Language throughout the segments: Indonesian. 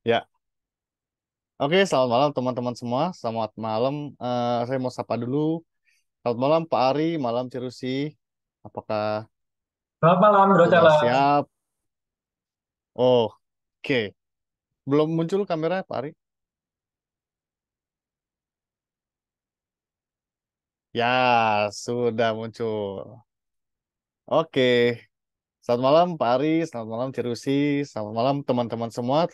Ya, oke. Selamat malam teman-teman semua. Selamat malam. Uh, saya mau sapa dulu. Selamat malam Pak Ari, malam Cirusi. Apakah Selamat malam, Bro sudah Cala. siap? Oh, oke. Belum muncul kamera Pak Ari? Ya, sudah muncul. Oke. Selamat malam Pak Ari, selamat malam Cirusi, selamat malam teman-teman semua.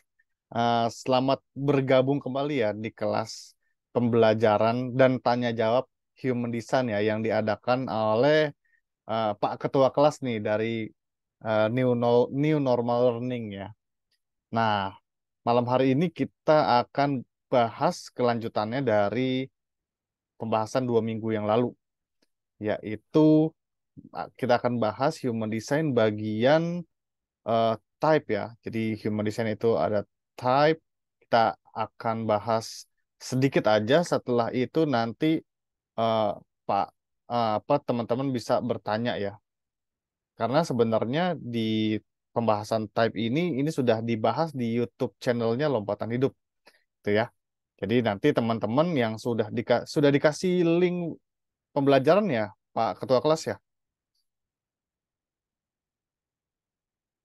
Eh, selamat bergabung kembali ya di kelas pembelajaran dan tanya jawab human design ya yang diadakan oleh uh, Pak Ketua kelas nih dari uh, New no New Normal Learning ya. Nah, malam hari ini kita akan bahas kelanjutannya dari pembahasan dua minggu yang lalu, yaitu kita akan bahas human design bagian uh, type ya. Jadi human design itu ada type. Kita akan bahas sedikit aja setelah itu nanti uh, Pak uh, apa teman-teman bisa bertanya ya. Karena sebenarnya di pembahasan type ini ini sudah dibahas di YouTube channelnya Lompatan Hidup, itu ya. Jadi nanti teman-teman yang sudah dika sudah dikasih link pembelajaran ya, Pak Ketua Kelas ya.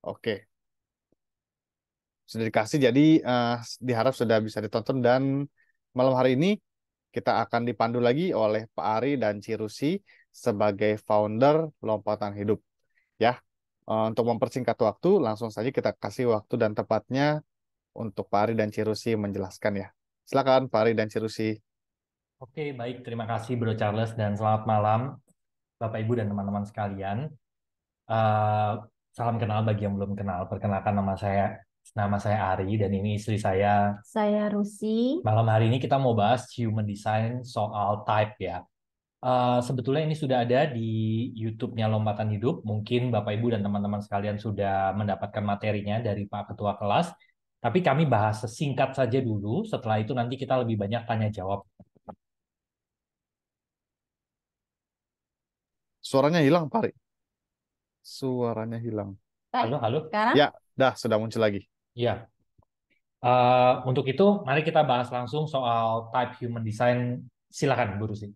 Oke, sudah dikasih jadi uh, diharap sudah bisa ditonton dan malam hari ini kita akan dipandu lagi oleh Pak Ari dan Cirusi sebagai founder Lompatan Hidup. Ya, uh, untuk mempersingkat waktu langsung saja kita kasih waktu dan tepatnya untuk Pak Ari dan Cirusi menjelaskan ya. Silakan Pak Ari dan Cirusi. Oke, baik. Terima kasih Bro Charles dan selamat malam Bapak Ibu dan teman-teman sekalian. Uh, salam kenal bagi yang belum kenal. Perkenalkan nama saya Nama saya Ari dan ini istri saya. Saya Rusi. Malam hari ini kita mau bahas human design soal type ya. Uh, sebetulnya ini sudah ada di YouTube-nya Lompatan Hidup. Mungkin Bapak Ibu dan teman-teman sekalian sudah mendapatkan materinya dari Pak Ketua Kelas. Tapi kami bahas sesingkat saja dulu. Setelah itu nanti kita lebih banyak tanya jawab. Suaranya hilang, Pak Ari. Suaranya hilang. Halo, halo. Sekarang? Ya, dah sudah muncul lagi. Ya, uh, untuk itu mari kita bahas langsung soal type human design. Silakan Bu Rusi.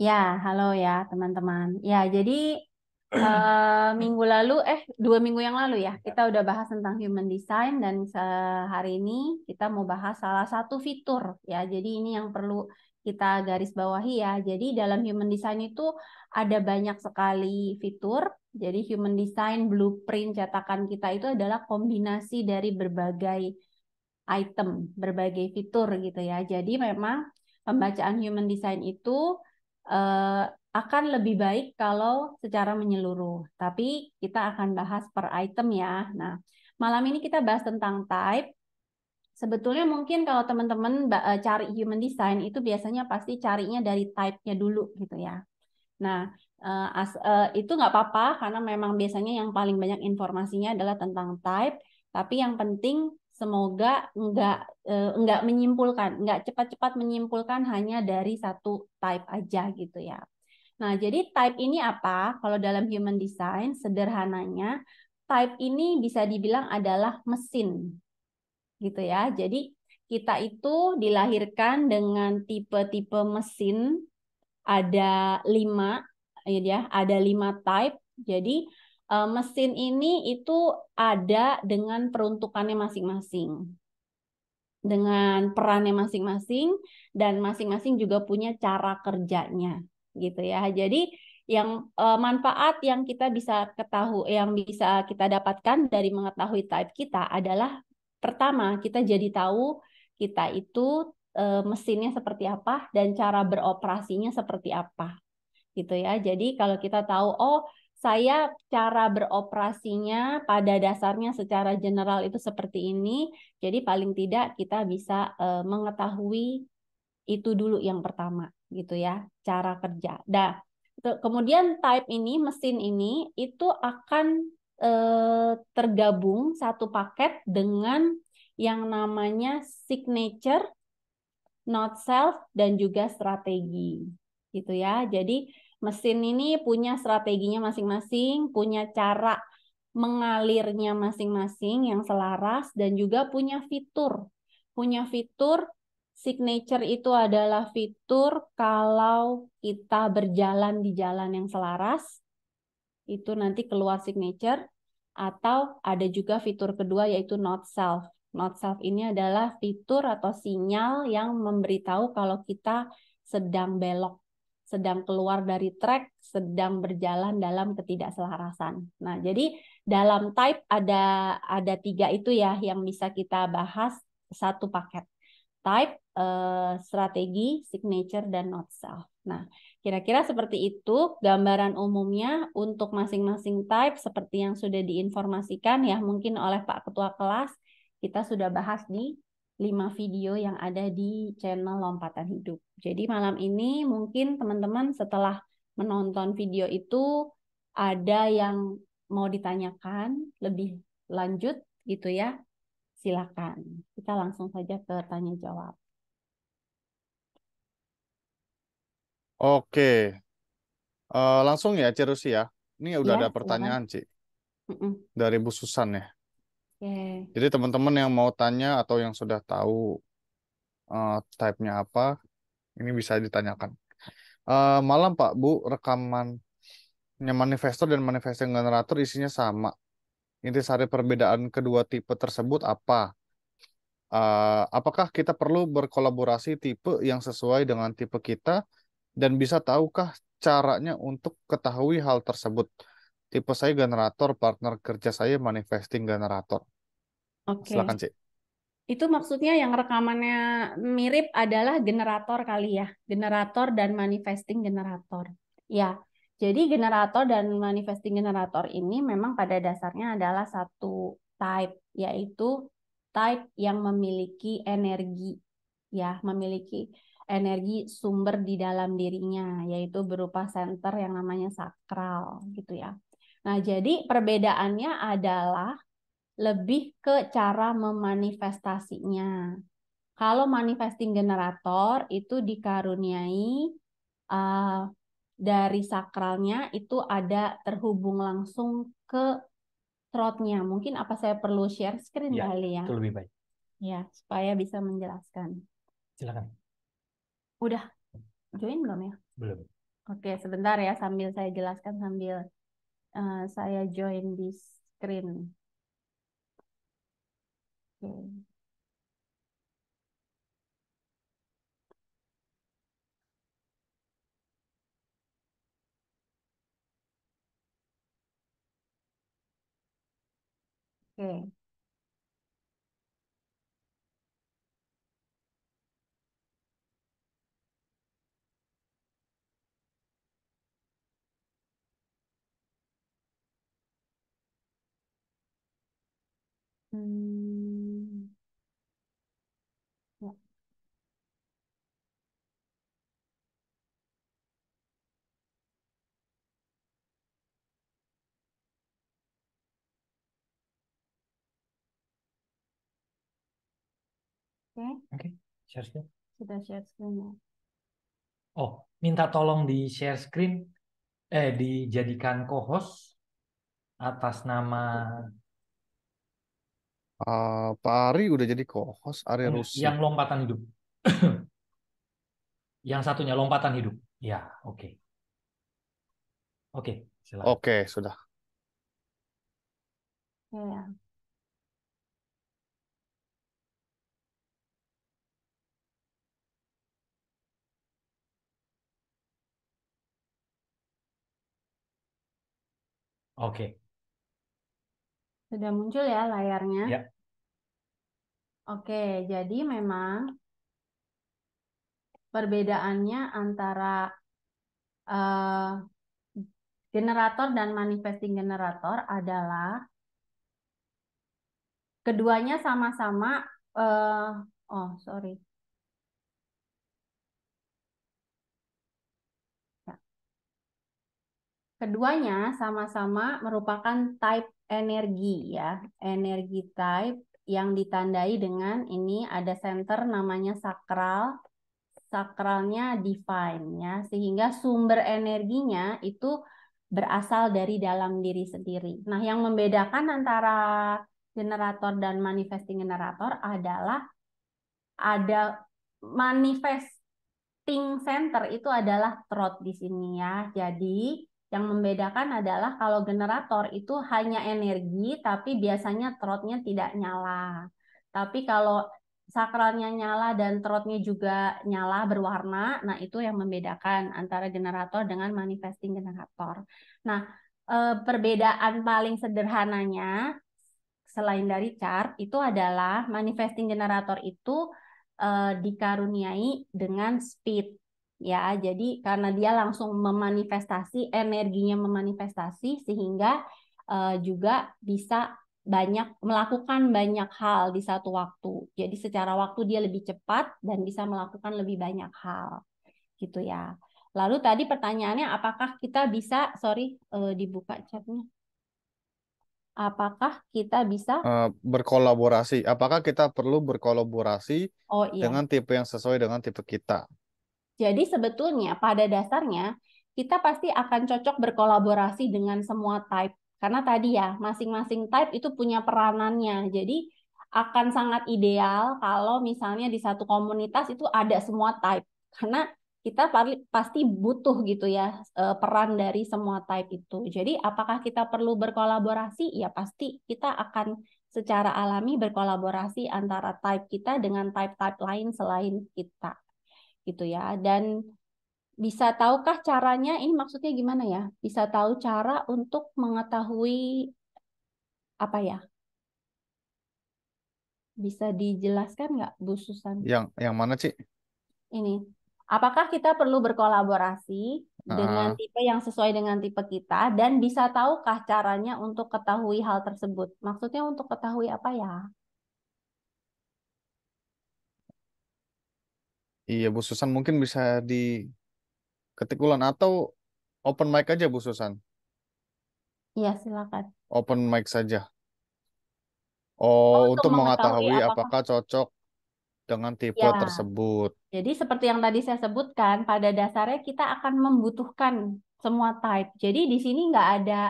Ya, halo ya teman-teman. Ya, jadi uh, minggu lalu, eh dua minggu yang lalu ya, kita udah bahas tentang human design dan sehari hari ini kita mau bahas salah satu fitur ya. Jadi ini yang perlu kita garis bawahi ya. Jadi dalam human design itu ada banyak sekali fitur jadi human design blueprint cetakan kita itu adalah kombinasi dari berbagai item, berbagai fitur gitu ya. Jadi memang pembacaan human design itu eh, akan lebih baik kalau secara menyeluruh. Tapi kita akan bahas per item ya. Nah, malam ini kita bahas tentang type. Sebetulnya mungkin kalau teman-teman eh, cari human design itu biasanya pasti carinya dari type-nya dulu gitu ya. Nah, uh, as, uh, itu nggak apa-apa karena memang biasanya yang paling banyak informasinya adalah tentang type tapi yang penting semoga nggak uh, nggak menyimpulkan nggak cepat-cepat menyimpulkan hanya dari satu type aja gitu ya nah jadi type ini apa kalau dalam human design sederhananya type ini bisa dibilang adalah mesin gitu ya jadi kita itu dilahirkan dengan tipe-tipe mesin ada lima ya ada lima type. Jadi eh, mesin ini itu ada dengan peruntukannya masing-masing, dengan perannya masing-masing, dan masing-masing juga punya cara kerjanya, gitu ya. Jadi yang uh, manfaat yang kita bisa ketahui, yang bisa kita dapatkan dari mengetahui type kita adalah pertama kita jadi tahu kita itu eh, mesinnya seperti apa dan cara beroperasinya seperti apa gitu ya. Jadi kalau kita tahu oh saya cara beroperasinya pada dasarnya secara general itu seperti ini. Jadi paling tidak kita bisa uh, mengetahui itu dulu yang pertama gitu ya, cara kerja. Nah, Kemudian type ini mesin ini itu akan uh, tergabung satu paket dengan yang namanya signature, not self dan juga strategi gitu ya. Jadi mesin ini punya strateginya masing-masing, punya cara mengalirnya masing-masing yang selaras dan juga punya fitur. Punya fitur signature itu adalah fitur kalau kita berjalan di jalan yang selaras itu nanti keluar signature atau ada juga fitur kedua yaitu not self. Not self ini adalah fitur atau sinyal yang memberitahu kalau kita sedang belok sedang keluar dari track, sedang berjalan dalam ketidakselarasan. Nah, jadi dalam type ada ada tiga itu ya yang bisa kita bahas satu paket. Type, eh, strategi, signature, dan not self. Nah, kira-kira seperti itu gambaran umumnya untuk masing-masing type seperti yang sudah diinformasikan ya mungkin oleh Pak Ketua Kelas kita sudah bahas di 5 video yang ada di channel Lompatan Hidup. Jadi malam ini mungkin teman-teman setelah menonton video itu ada yang mau ditanyakan lebih lanjut gitu ya. Silakan. Kita langsung saja ke tanya jawab. Oke. Uh, langsung ya Cirusi ya. Ini udah ya, ada pertanyaan, Ci. Dari Bu Susan ya. Okay. Jadi teman-teman yang mau tanya atau yang sudah tahu uh, type-nya apa, ini bisa ditanyakan. Uh, malam Pak Bu, rekamannya manifestor dan manifesting generator isinya sama. Intisari perbedaan kedua tipe tersebut apa? Uh, apakah kita perlu berkolaborasi tipe yang sesuai dengan tipe kita dan bisa tahukah caranya untuk ketahui hal tersebut? tipe saya generator, partner kerja saya manifesting generator. Oke. Okay. Silakan, Cik. Itu maksudnya yang rekamannya mirip adalah generator kali ya, generator dan manifesting generator. Ya. Jadi generator dan manifesting generator ini memang pada dasarnya adalah satu type yaitu type yang memiliki energi ya, memiliki energi sumber di dalam dirinya yaitu berupa center yang namanya sakral gitu ya. Nah, jadi perbedaannya adalah lebih ke cara memanifestasinya. Kalau manifesting generator itu dikaruniai uh, dari sakralnya itu ada terhubung langsung ke throatnya. Mungkin apa saya perlu share screen ya, kali ya? Itu lebih baik. Ya, supaya bisa menjelaskan. Silakan. Udah join belum ya? Belum. Oke, sebentar ya sambil saya jelaskan sambil uh, saya join di screen. Oke. Okay. Oke. Okay. Hmm, ya. Oke, Oke, share screen. sudah share screen ya. Oh, minta tolong di share screen, eh dijadikan co-host atas nama Uh, Pak Ari udah jadi co-host Ari Rusi. Yang lompatan hidup. yang satunya lompatan hidup. Ya, oke. Okay. Oke, okay, silakan. Oke, okay, sudah. Ya, ya. Oke. Okay. Sudah muncul ya layarnya. Ya. Oke, jadi memang perbedaannya antara uh, generator dan manifesting generator adalah keduanya sama-sama uh, oh sorry ya. keduanya sama-sama merupakan type energi ya, energi type yang ditandai dengan ini ada center namanya sakral, sakralnya divine ya, sehingga sumber energinya itu berasal dari dalam diri sendiri. Nah, yang membedakan antara generator dan manifesting generator adalah ada manifesting center itu adalah throat di sini ya. Jadi yang membedakan adalah kalau generator itu hanya energi, tapi biasanya trotnya tidak nyala. Tapi kalau sakralnya nyala dan trotnya juga nyala berwarna, nah itu yang membedakan antara generator dengan manifesting generator. Nah, eh, perbedaan paling sederhananya selain dari chart itu adalah manifesting generator itu eh, dikaruniai dengan speed ya jadi karena dia langsung memanifestasi energinya memanifestasi sehingga uh, juga bisa banyak melakukan banyak hal di satu waktu jadi secara waktu dia lebih cepat dan bisa melakukan lebih banyak hal gitu ya lalu tadi pertanyaannya apakah kita bisa sorry uh, dibuka chatnya apakah kita bisa uh, berkolaborasi apakah kita perlu berkolaborasi oh, iya. dengan tipe yang sesuai dengan tipe kita jadi sebetulnya pada dasarnya kita pasti akan cocok berkolaborasi dengan semua type. Karena tadi ya, masing-masing type itu punya peranannya. Jadi akan sangat ideal kalau misalnya di satu komunitas itu ada semua type. Karena kita pasti butuh gitu ya e, peran dari semua type itu. Jadi apakah kita perlu berkolaborasi? Ya pasti kita akan secara alami berkolaborasi antara type kita dengan type-type lain selain kita gitu ya. Dan bisa tahukah caranya? Ini maksudnya gimana ya? Bisa tahu cara untuk mengetahui apa ya? Bisa dijelaskan nggak, Bu Susan? Yang yang mana sih? Ini. Apakah kita perlu berkolaborasi uh. dengan tipe yang sesuai dengan tipe kita dan bisa tahukah caranya untuk ketahui hal tersebut? Maksudnya untuk ketahui apa ya? Iya, Bu Susan mungkin bisa di ketikulan atau open mic aja Bu Susan. Iya, silakan. Open mic saja. Oh, Oh, untuk untuk mengetahui mengetahui apakah apakah cocok dengan tipe ya. tersebut. Jadi seperti yang tadi saya sebutkan, pada dasarnya kita akan membutuhkan semua type. Jadi di sini nggak ada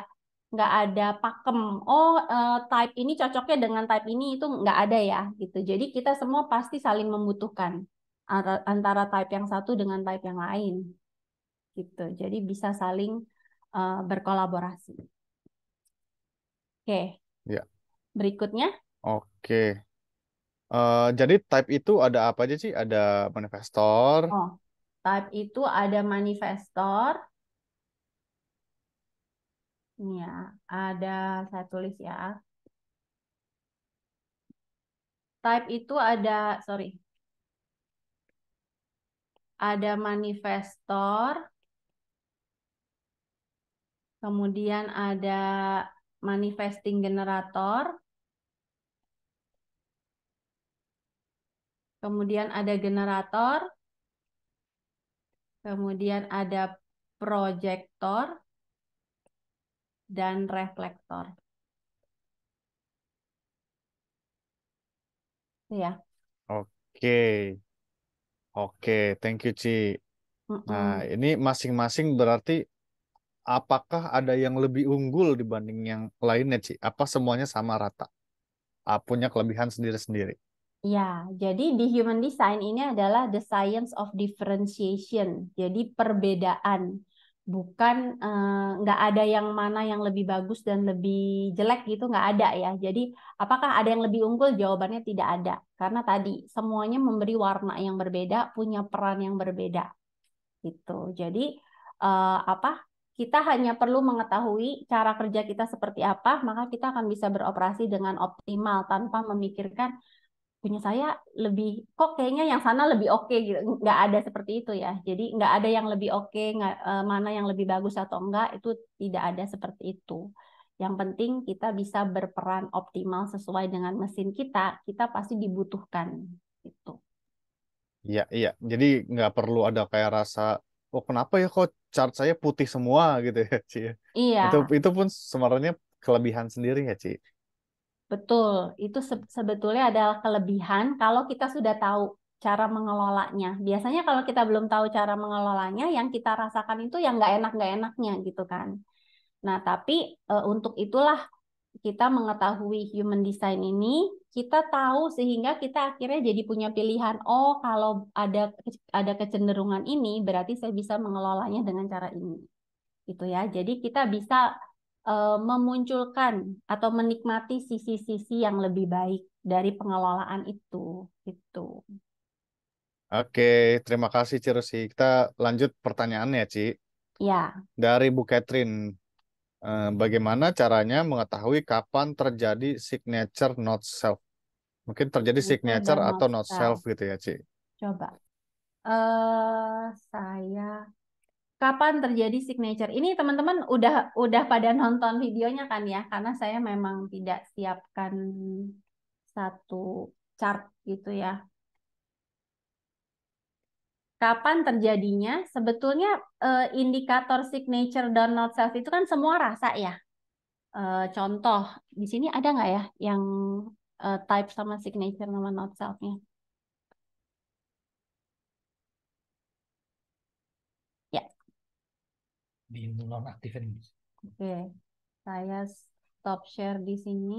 nggak ada pakem. Oh, eh, type ini cocoknya dengan type ini itu nggak ada ya gitu. Jadi kita semua pasti saling membutuhkan antara type yang satu dengan type yang lain. Gitu. Jadi bisa saling uh, berkolaborasi. Oke. Okay. Ya. Berikutnya? Oke. Okay. Uh, eh, jadi type itu ada apa aja sih? Ada manifestor. Oh, type itu ada manifestor. Ini ya, ada saya tulis ya. Type itu ada, sorry, ada manifestor, kemudian ada manifesting generator, kemudian ada generator, kemudian ada projector, dan reflektor. Ya. Oke. Oke, thank you, Ci. Nah, mm Nah, ini masing-masing berarti apakah ada yang lebih unggul dibanding yang lainnya, Ci? Apa semuanya sama rata? Ah, punya kelebihan sendiri-sendiri. Ya, jadi di human design ini adalah the science of differentiation, jadi perbedaan bukan eh, nggak uh, ada yang mana yang lebih bagus dan lebih jelek gitu nggak ada ya jadi apakah ada yang lebih unggul jawabannya tidak ada karena tadi semuanya memberi warna yang berbeda punya peran yang berbeda gitu jadi uh, apa kita hanya perlu mengetahui cara kerja kita seperti apa, maka kita akan bisa beroperasi dengan optimal tanpa memikirkan punya saya lebih kok kayaknya yang sana lebih oke okay, gitu nggak ada seperti itu ya jadi nggak ada yang lebih oke okay, eh, mana yang lebih bagus atau enggak itu tidak ada seperti itu yang penting kita bisa berperan optimal sesuai dengan mesin kita kita pasti dibutuhkan itu iya iya jadi nggak perlu ada kayak rasa oh kenapa ya kok chart saya putih semua gitu ya Ci ya. iya itu itu pun sebenarnya kelebihan sendiri ya Ci Betul, itu sebetulnya adalah kelebihan kalau kita sudah tahu cara mengelolanya. Biasanya kalau kita belum tahu cara mengelolanya, yang kita rasakan itu yang nggak enak-nggak enaknya gitu kan. Nah, tapi e, untuk itulah kita mengetahui human design ini, kita tahu sehingga kita akhirnya jadi punya pilihan, oh kalau ada ada kecenderungan ini, berarti saya bisa mengelolanya dengan cara ini. Gitu ya. Jadi kita bisa uh, memunculkan atau menikmati sisi-sisi yang lebih baik dari pengelolaan itu gitu. Oke, terima kasih Cirusi. Kita lanjut pertanyaannya, Ci. Ya. Dari Bu Catherine, eh, bagaimana caranya mengetahui kapan terjadi signature not self? Mungkin terjadi signature atau not self. gitu ya, Ci. Coba. uh, saya kapan terjadi signature. Ini teman-teman udah udah pada nonton videonya kan ya, karena saya memang tidak siapkan satu chart gitu ya. Kapan terjadinya? Sebetulnya eh, indikator signature not self itu kan semua rasa ya. Eh, contoh, di sini ada nggak ya yang eh, type sama signature sama not selfnya? di non ini. Oke, okay. saya stop share di sini.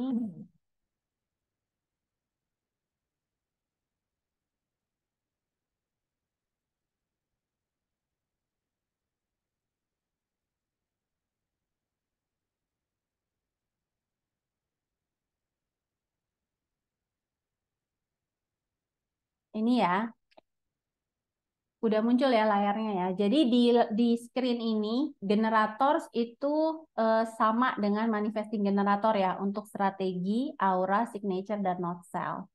Ini ya, udah muncul ya layarnya ya. Jadi di di screen ini generators itu eh, sama dengan manifesting generator ya untuk strategi, aura, signature dan not sell.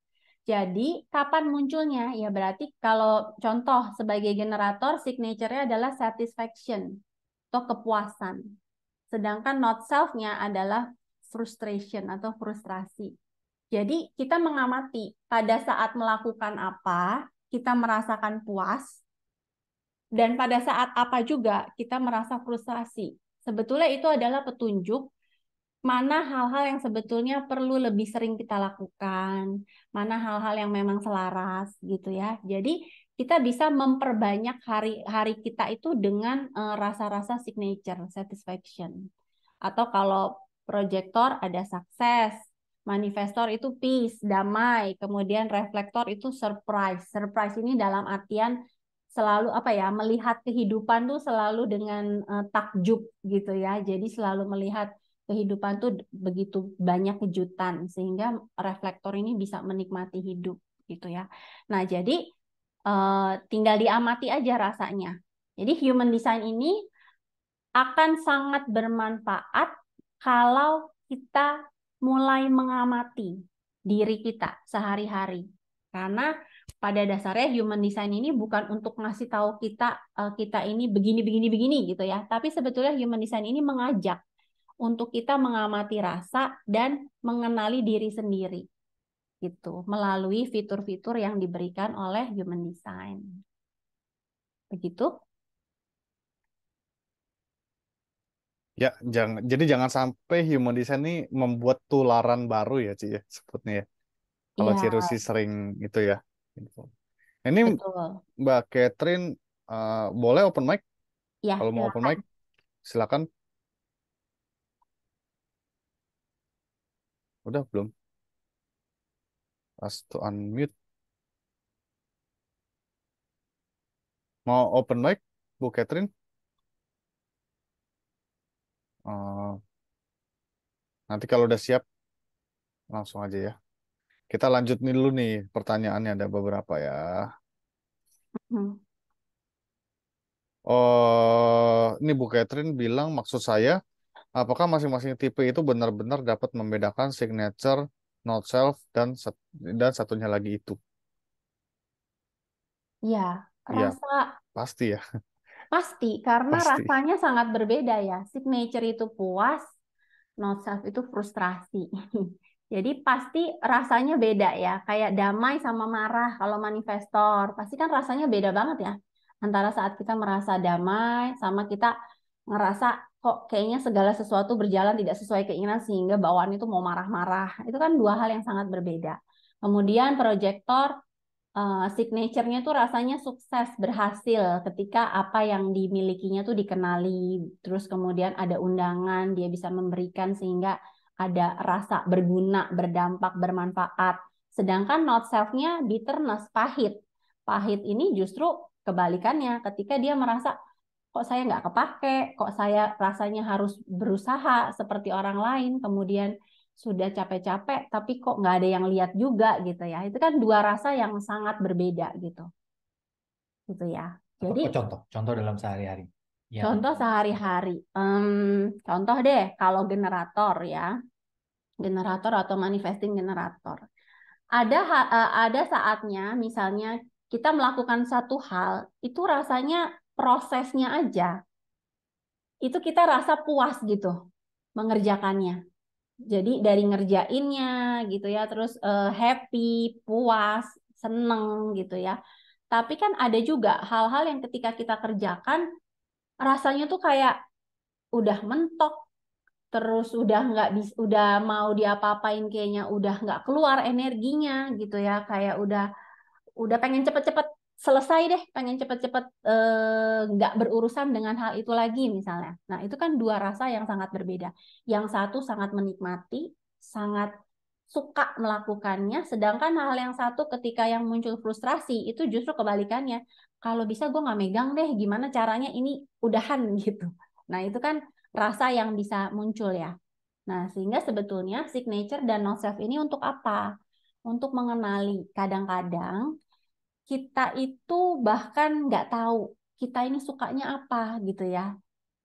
Jadi kapan munculnya? Ya berarti kalau contoh sebagai generator signature-nya adalah satisfaction atau kepuasan. Sedangkan not self-nya adalah frustration atau frustrasi. Jadi kita mengamati pada saat melakukan apa, kita merasakan puas, dan pada saat apa juga kita merasa frustasi, Sebetulnya itu adalah petunjuk mana hal-hal yang sebetulnya perlu lebih sering kita lakukan, mana hal-hal yang memang selaras gitu ya. Jadi kita bisa memperbanyak hari-hari kita itu dengan eh, rasa-rasa uh, signature satisfaction. Atau kalau proyektor ada sukses, manifestor itu peace, damai, kemudian reflektor itu surprise. Surprise ini dalam artian selalu apa ya melihat kehidupan tuh selalu dengan uh, takjub gitu ya jadi selalu melihat kehidupan tuh begitu banyak kejutan sehingga reflektor ini bisa menikmati hidup gitu ya nah jadi uh, tinggal diamati aja rasanya jadi human design ini akan sangat bermanfaat kalau kita mulai mengamati diri kita sehari-hari karena pada dasarnya human design ini bukan untuk ngasih tahu kita eh, kita ini begini begini begini gitu ya, tapi sebetulnya human design ini mengajak untuk kita mengamati rasa dan mengenali diri sendiri gitu melalui fitur-fitur yang diberikan oleh human design. Begitu? Ya, jangan, jadi jangan sampai human design ini membuat tularan baru ya, Ci, ya, sebutnya ya. Kalau ya. Cirusi sering itu ya. Info. Ini Betul. Mbak Catherine uh, boleh open mic? Ya, Kalau mau open mic, silakan. Udah belum? As to unmute. Mau open mic, Bu Catherine? Uh, nanti kalau udah siap, langsung aja ya. Kita lanjut nih dulu nih pertanyaannya ada beberapa ya. Hmm. Oh, ini Bu Catherine bilang maksud saya apakah masing-masing tipe itu benar-benar dapat membedakan signature not self dan dan satunya lagi itu? Ya, rasa pasti ya. Pasti karena pasti. rasanya sangat berbeda ya. Signature itu puas, not self itu frustrasi. Jadi pasti rasanya beda ya, kayak damai sama marah kalau manifestor. Pasti kan rasanya beda banget ya. Antara saat kita merasa damai sama kita ngerasa kok kayaknya segala sesuatu berjalan tidak sesuai keinginan sehingga bawaan itu mau marah-marah. Itu kan dua hal yang sangat berbeda. Kemudian proyektor uh, eh, signature-nya tuh rasanya sukses, berhasil ketika apa yang dimilikinya tuh dikenali, terus kemudian ada undangan, dia bisa memberikan sehingga ada rasa berguna, berdampak, bermanfaat. Sedangkan not self-nya bitterness, pahit. Pahit ini justru kebalikannya ketika dia merasa kok saya nggak kepake, kok saya rasanya harus berusaha seperti orang lain, kemudian sudah capek-capek tapi kok nggak ada yang lihat juga gitu ya. Itu kan dua rasa yang sangat berbeda gitu. Gitu ya. Jadi contoh contoh dalam sehari-hari. Ya. Contoh sehari-hari. Um, contoh deh, kalau generator ya, generator atau manifesting generator. Ada e, ada saatnya, misalnya kita melakukan satu hal, itu rasanya prosesnya aja, itu kita rasa puas gitu mengerjakannya. Jadi dari ngerjainnya gitu ya, terus uh, happy, puas, seneng gitu ya. Tapi kan ada juga hal-hal yang ketika kita kerjakan rasanya tuh kayak udah mentok terus udah nggak bisa udah mau diapa-apain kayaknya udah nggak keluar energinya gitu ya kayak udah udah pengen cepet-cepet selesai deh pengen cepet-cepet eh, nggak -cepet, eh, berurusan dengan hal itu lagi misalnya nah itu kan dua rasa yang sangat berbeda yang satu sangat menikmati sangat suka melakukannya sedangkan hal yang satu ketika yang muncul frustrasi itu justru kebalikannya kalau bisa gue nggak megang deh gimana caranya ini udahan gitu nah itu kan rasa yang bisa muncul ya nah sehingga sebetulnya signature dan non self ini untuk apa untuk mengenali kadang-kadang kita itu bahkan nggak tahu kita ini sukanya apa gitu ya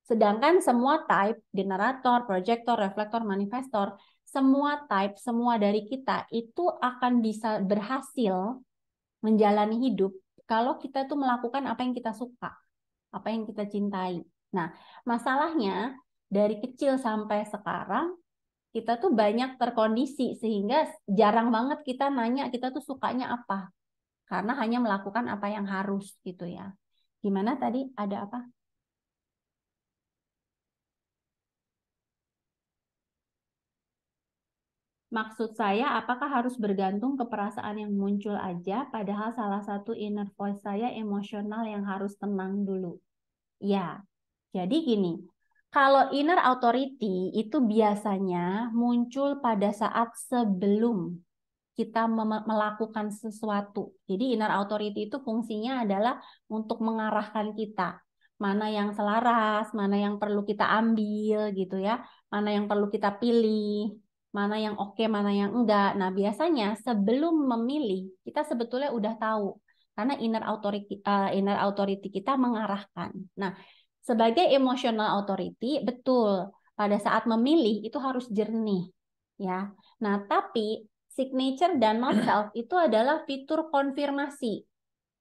sedangkan semua type generator projector reflektor manifestor semua type semua dari kita itu akan bisa berhasil menjalani hidup kalau kita tuh melakukan apa yang kita suka, apa yang kita cintai. Nah, masalahnya dari kecil sampai sekarang kita tuh banyak terkondisi sehingga jarang banget kita nanya kita tuh sukanya apa karena hanya melakukan apa yang harus gitu ya. Gimana tadi ada apa? Maksud saya, apakah harus bergantung ke perasaan yang muncul aja, padahal salah satu inner voice saya emosional yang harus tenang dulu? Ya, jadi gini, kalau inner authority itu biasanya muncul pada saat sebelum kita melakukan sesuatu. Jadi inner authority itu fungsinya adalah untuk mengarahkan kita mana yang selaras, mana yang perlu kita ambil gitu ya, mana yang perlu kita pilih mana yang oke, mana yang enggak. Nah, biasanya sebelum memilih, kita sebetulnya udah tahu karena inner authority uh, inner authority kita mengarahkan. Nah, sebagai emotional authority, betul pada saat memilih itu harus jernih, ya. Nah, tapi signature dan not self itu adalah fitur konfirmasi.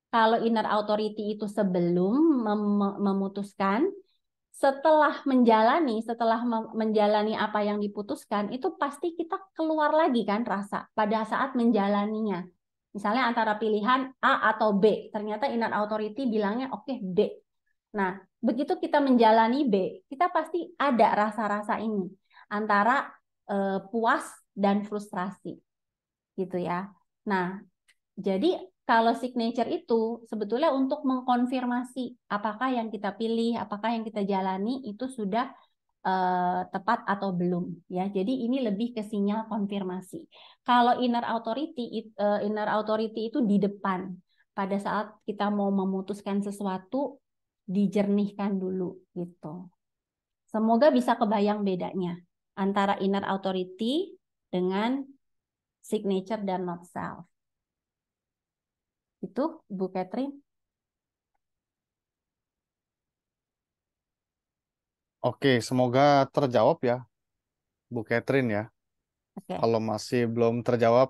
Kalau inner authority itu sebelum mem memutuskan, setelah menjalani, setelah menjalani apa yang diputuskan, itu pasti kita keluar lagi kan rasa pada saat menjalaninya. Misalnya antara pilihan A atau B, ternyata inner authority bilangnya oke okay, B. Nah, begitu kita menjalani B, kita pasti ada rasa-rasa ini antara eh, puas dan frustrasi. Gitu ya. Nah, jadi kalau signature itu sebetulnya untuk mengkonfirmasi apakah yang kita pilih, apakah yang kita jalani itu sudah uh, tepat atau belum ya. Jadi ini lebih ke sinyal konfirmasi. Kalau inner authority uh, inner authority itu di depan pada saat kita mau memutuskan sesuatu dijernihkan dulu gitu. Semoga bisa kebayang bedanya antara inner authority dengan signature dan not self. Itu Bu Catherine. Oke, semoga terjawab ya, Bu Catherine ya. Oke. Kalau masih belum terjawab,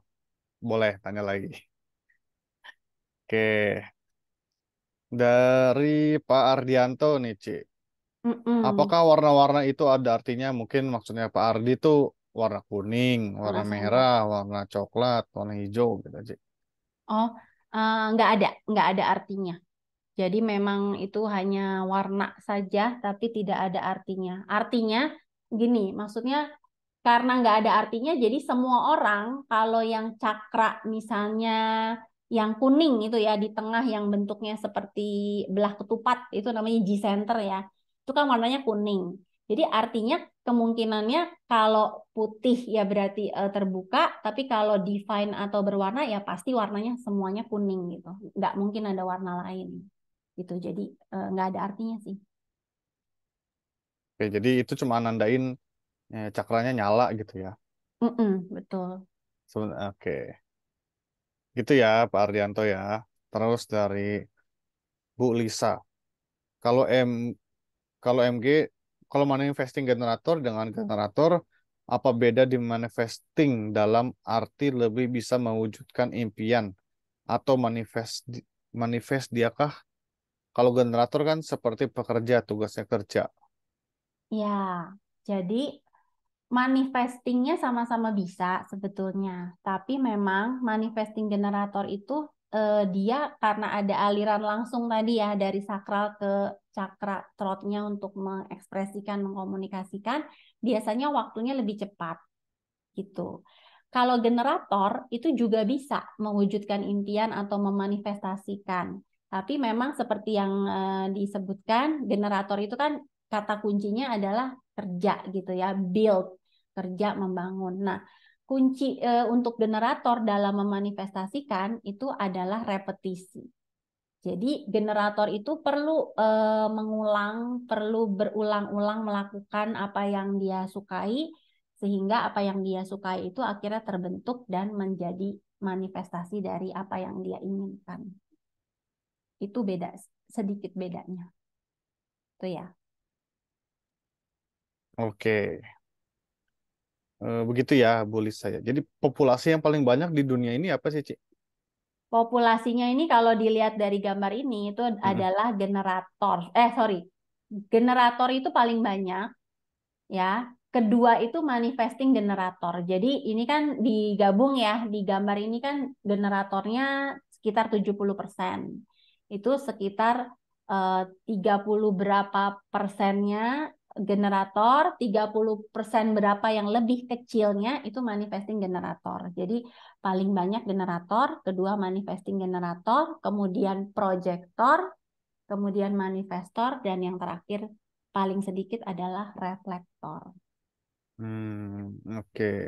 boleh tanya lagi. Oke. Dari Pak Ardianto nih, Ci. Mm -mm. Apakah warna-warna itu ada artinya? Mungkin maksudnya Pak Ardi itu warna kuning, warna merah, warna coklat, warna hijau gitu aja. Oh, Eh, nggak ada, nggak ada artinya. Jadi memang itu hanya warna saja, tapi tidak ada artinya. Artinya gini, maksudnya karena nggak ada artinya, jadi semua orang kalau yang cakra misalnya yang kuning itu ya di tengah yang bentuknya seperti belah ketupat itu namanya G center ya. Itu kan warnanya kuning. Jadi artinya kemungkinannya kalau putih ya berarti uh, terbuka, tapi kalau define atau berwarna ya pasti warnanya semuanya kuning gitu. Nggak mungkin ada warna lain gitu. Jadi uh, nggak ada artinya sih. Oke, jadi itu cuma nandain eh, cakranya nyala gitu ya? Mm -mm, betul. So, Oke. Gitu ya Pak Ardianto ya. Terus dari Bu Lisa. Kalau M kalau MG kalau manifesting generator dengan generator apa beda di manifesting dalam arti lebih bisa mewujudkan impian atau manifest manifest diakah kalau generator kan seperti pekerja tugasnya kerja ya jadi manifestingnya sama-sama bisa sebetulnya tapi memang manifesting generator itu eh, dia karena ada aliran langsung tadi ya dari sakral ke cakra trotnya untuk mengekspresikan, mengkomunikasikan, biasanya waktunya lebih cepat gitu. Kalau generator itu juga bisa mewujudkan impian atau memanifestasikan. Tapi memang seperti yang eh, disebutkan, generator itu kan kata kuncinya adalah kerja gitu ya, build, kerja membangun. Nah, kunci e, untuk generator dalam memanifestasikan itu adalah repetisi. Jadi generator itu perlu e, mengulang, perlu berulang-ulang melakukan apa yang dia sukai sehingga apa yang dia sukai itu akhirnya terbentuk dan menjadi manifestasi dari apa yang dia inginkan. Itu beda sedikit bedanya. Itu ya. Oke. Eh, begitu ya Bu Lis saya. Jadi populasi yang paling banyak di dunia ini apa sih, cik? Populasinya ini kalau dilihat dari gambar ini itu hmm. adalah generator. Eh, sorry. Generator itu paling banyak ya. Kedua itu manifesting generator. Jadi ini kan digabung ya, di gambar ini kan generatornya sekitar 70%. Itu sekitar eh, 30 berapa persennya generator, 30% berapa yang lebih kecilnya itu manifesting generator. Jadi paling banyak generator, kedua manifesting generator, kemudian projector, kemudian manifestor, dan yang terakhir paling sedikit adalah reflektor. Hmm, oke. Okay.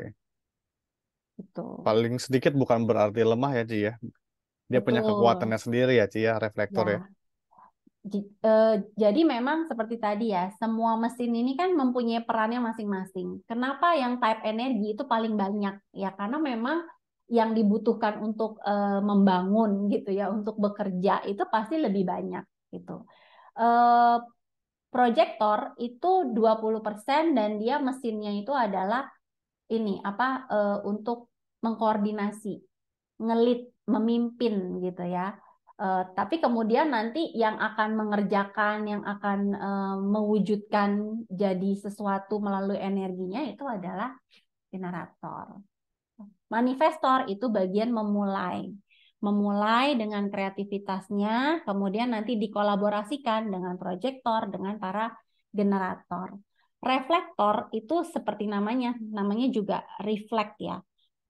Itu. Paling sedikit bukan berarti lemah ya, Ci ya. Dia Betul. punya kekuatannya sendiri ya, Ci ya, reflektor ya. ya. Eh, jadi memang seperti tadi ya, semua mesin ini kan mempunyai perannya masing-masing. Kenapa yang type energi itu paling banyak? Ya karena memang yang dibutuhkan untuk uh, membangun gitu ya, untuk bekerja itu pasti lebih banyak gitu. Uh, eh, Proyektor itu 20% dan dia mesinnya itu adalah ini apa uh, untuk mengkoordinasi, ngelit, memimpin gitu ya. Uh, tapi kemudian nanti yang akan mengerjakan, yang akan uh, mewujudkan jadi sesuatu melalui energinya itu adalah generator. Manifestor itu bagian memulai. Memulai dengan kreativitasnya, kemudian nanti dikolaborasikan dengan proyektor, dengan para generator. Reflektor itu seperti namanya, namanya juga reflect ya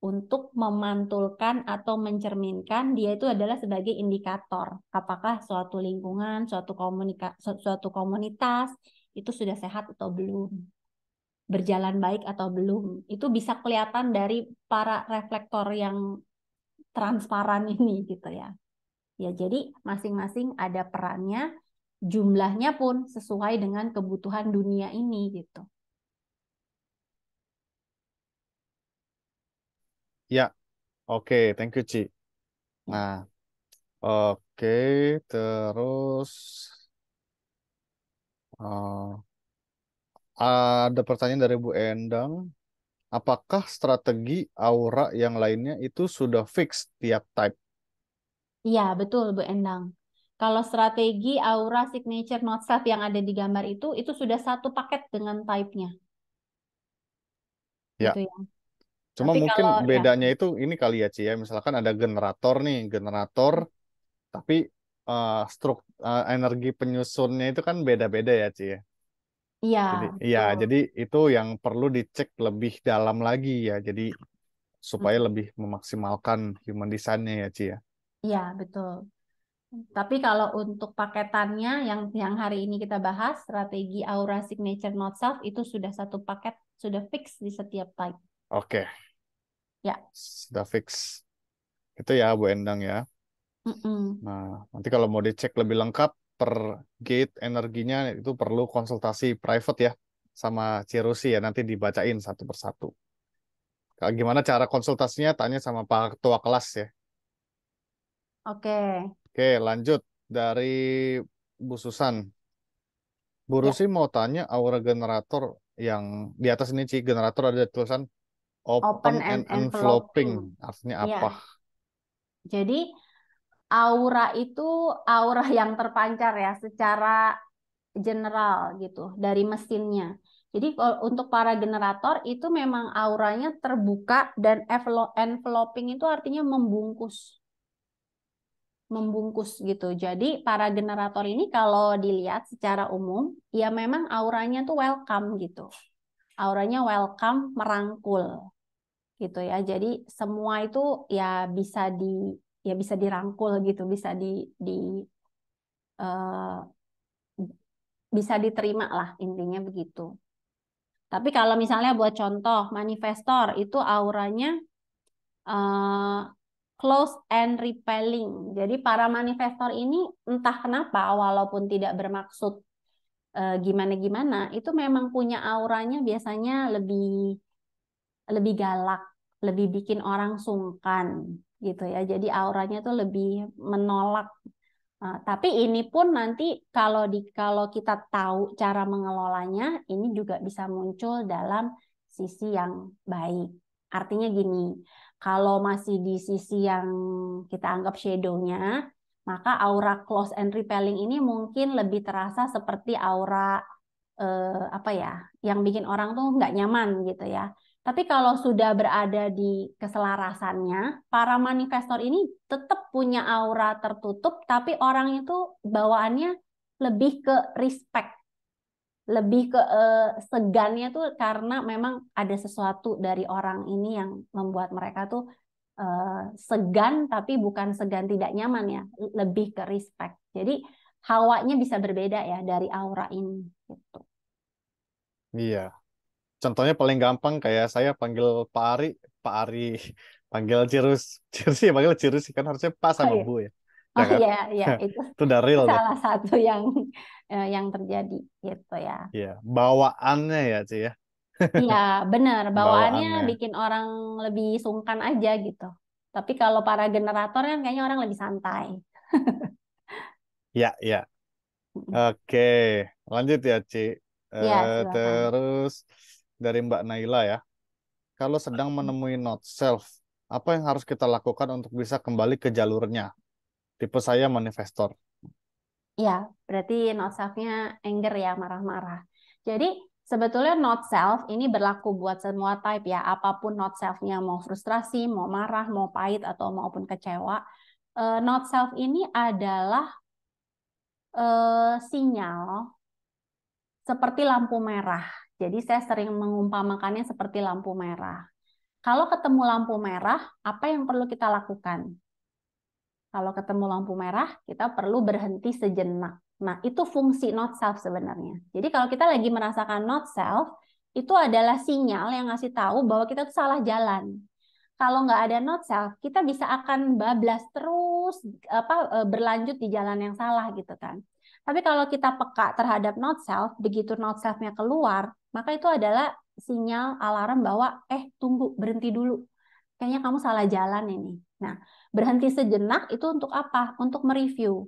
untuk memantulkan atau mencerminkan dia itu adalah sebagai indikator apakah suatu lingkungan, suatu komunika suatu komunitas itu sudah sehat atau belum. Berjalan baik atau belum. Itu bisa kelihatan dari para reflektor yang transparan ini gitu ya. Ya, jadi masing-masing ada perannya, jumlahnya pun sesuai dengan kebutuhan dunia ini gitu. Ya, oke, thank you, Ci. Nah, oke, terus uh, ada pertanyaan dari Bu Endang. Apakah strategi aura yang lainnya itu sudah fix tiap type? Iya, betul, Bu Endang. Kalau strategi aura signature not self yang ada di gambar itu, itu sudah satu paket dengan type-nya. Ya. Gitu ya. Cuma Tapi mungkin kalau, ya. bedanya ya. itu ini kali ya Ci ya, misalkan ada generator nih, generator tapi uh, struk uh, energi penyusunnya itu kan beda-beda ya Ci ya. Iya. Jadi, iya, jadi itu yang perlu dicek lebih dalam lagi ya. Jadi supaya hmm. lebih memaksimalkan human design-nya ya Ci ya. Iya, betul. Tapi kalau untuk paketannya yang yang hari ini kita bahas strategi aura signature not self itu sudah satu paket sudah fix di setiap type. Oke. Okay. Ya. Sudah fix. Itu ya Bu Endang ya. Mm-mm. Nah, nanti kalau mau dicek lebih lengkap per gate energinya itu perlu konsultasi private ya sama Cirusi ya nanti dibacain satu persatu. Gimana cara konsultasinya? Tanya sama Pak Ketua kelas ya. Oke. Okay. Oke, lanjut dari Bu Susan. Bu ya. Rusi ya. mau tanya aura generator yang di atas ini Ci, generator ada tulisan Open, open and, enveloping. enveloping. Artinya ya. apa? Jadi aura itu aura yang terpancar ya secara general gitu dari mesinnya. Jadi untuk para generator itu memang auranya terbuka dan enveloping itu artinya membungkus. Membungkus gitu. Jadi para generator ini kalau dilihat secara umum ya memang auranya tuh welcome gitu. Auranya welcome, merangkul gitu ya. Jadi semua itu ya bisa di ya bisa dirangkul gitu, bisa di di uh, bisa diterima lah intinya begitu. Tapi kalau misalnya buat contoh manifestor itu auranya uh, close and repelling. Jadi para manifestor ini entah kenapa walaupun tidak bermaksud eh, gimana-gimana, itu memang punya auranya biasanya lebih lebih galak, lebih bikin orang sungkan gitu ya. Jadi auranya tuh lebih menolak. Nah, tapi ini pun nanti kalau di kalau kita tahu cara mengelolanya, ini juga bisa muncul dalam sisi yang baik. Artinya gini, kalau masih di sisi yang kita anggap shadownya, maka aura close and repelling ini mungkin lebih terasa seperti aura eh, apa ya, yang bikin orang tuh nggak nyaman gitu ya. Tapi kalau sudah berada di keselarasannya, para manifestor ini tetap punya aura tertutup, tapi orang itu bawaannya lebih ke respect, lebih ke eh, segannya tuh karena memang ada sesuatu dari orang ini yang membuat mereka tuh eh, segan, tapi bukan segan tidak nyaman ya, lebih ke respect. Jadi hawanya bisa berbeda ya dari aura ini. Gitu. Iya, contohnya paling gampang kayak saya panggil Pak Ari, Pak Ari panggil Cirus, Cirus ya panggil Cirus kan harusnya Pak sama oh, iya. Bu ya. ya oh kan? iya, iya itu. itu udah real. Itu salah satu yang eh, yang terjadi gitu ya. Iya, bawaannya ya, sih ya. Iya, benar. Bawaannya, bawaannya bikin orang lebih sungkan aja gitu. Tapi kalau para generator kan kayaknya orang lebih santai. ya, ya. Oke, lanjut ya, Ci. Ya, uh, terus dari Mbak Naila ya. Kalau sedang hmm. menemui not self, apa yang harus kita lakukan untuk bisa kembali ke jalurnya? Tipe saya manifestor. Ya, berarti not self-nya anger ya, marah-marah. Jadi sebetulnya not self ini berlaku buat semua type ya, apapun not self-nya, mau frustrasi, mau marah, mau pahit, atau maupun kecewa. Eh, not self ini adalah eh, sinyal seperti lampu merah jadi saya sering mengumpamakannya seperti lampu merah. Kalau ketemu lampu merah, apa yang perlu kita lakukan? Kalau ketemu lampu merah, kita perlu berhenti sejenak. Nah, itu fungsi not self sebenarnya. Jadi kalau kita lagi merasakan not self, itu adalah sinyal yang ngasih tahu bahwa kita tuh salah jalan. Kalau nggak ada not self, kita bisa akan bablas terus apa e, berlanjut di jalan yang salah gitu kan. Tapi kalau kita peka terhadap not self, begitu not self-nya keluar, maka itu adalah sinyal alarm bahwa eh tunggu berhenti dulu kayaknya kamu salah jalan ini nah berhenti sejenak itu untuk apa untuk mereview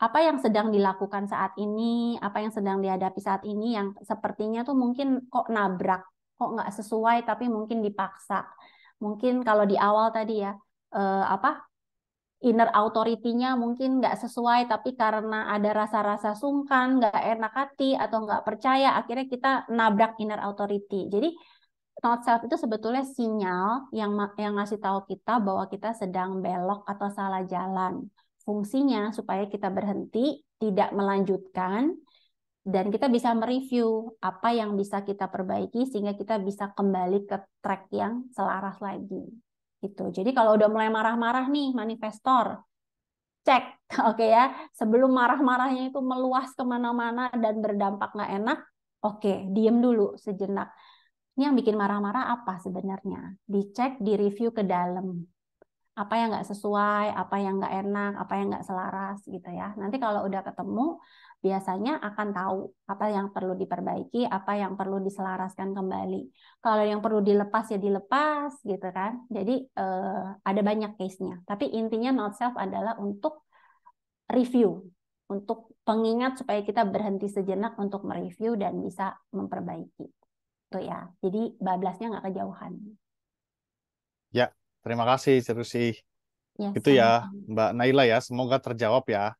apa yang sedang dilakukan saat ini apa yang sedang dihadapi saat ini yang sepertinya tuh mungkin kok nabrak kok nggak sesuai tapi mungkin dipaksa mungkin kalau di awal tadi ya eh, apa inner authority-nya mungkin nggak sesuai, tapi karena ada rasa-rasa sungkan, nggak enak hati, atau nggak percaya, akhirnya kita nabrak inner authority. Jadi not self itu sebetulnya sinyal yang yang ngasih tahu kita bahwa kita sedang belok atau salah jalan. Fungsinya supaya kita berhenti, tidak melanjutkan, dan kita bisa mereview apa yang bisa kita perbaiki sehingga kita bisa kembali ke track yang selaras lagi. Gitu. Jadi kalau udah mulai marah-marah nih manifestor, cek, oke okay ya, sebelum marah-marahnya itu meluas kemana-mana dan berdampak nggak enak, oke, okay, diem dulu sejenak. Ini yang bikin marah-marah apa sebenarnya? Dicek, direview ke dalam. Apa yang nggak sesuai, apa yang nggak enak, apa yang nggak selaras gitu ya. Nanti kalau udah ketemu, biasanya akan tahu apa yang perlu diperbaiki, apa yang perlu diselaraskan kembali. Kalau yang perlu dilepas ya dilepas gitu kan. Jadi eh, ada banyak case-nya. Tapi intinya not self adalah untuk review, untuk pengingat supaya kita berhenti sejenak untuk mereview dan bisa memperbaiki. Itu ya. Jadi bablasnya nggak kejauhan. Ya, terima kasih Cerusi. Ya, itu ya Mbak Naila ya, semoga terjawab ya.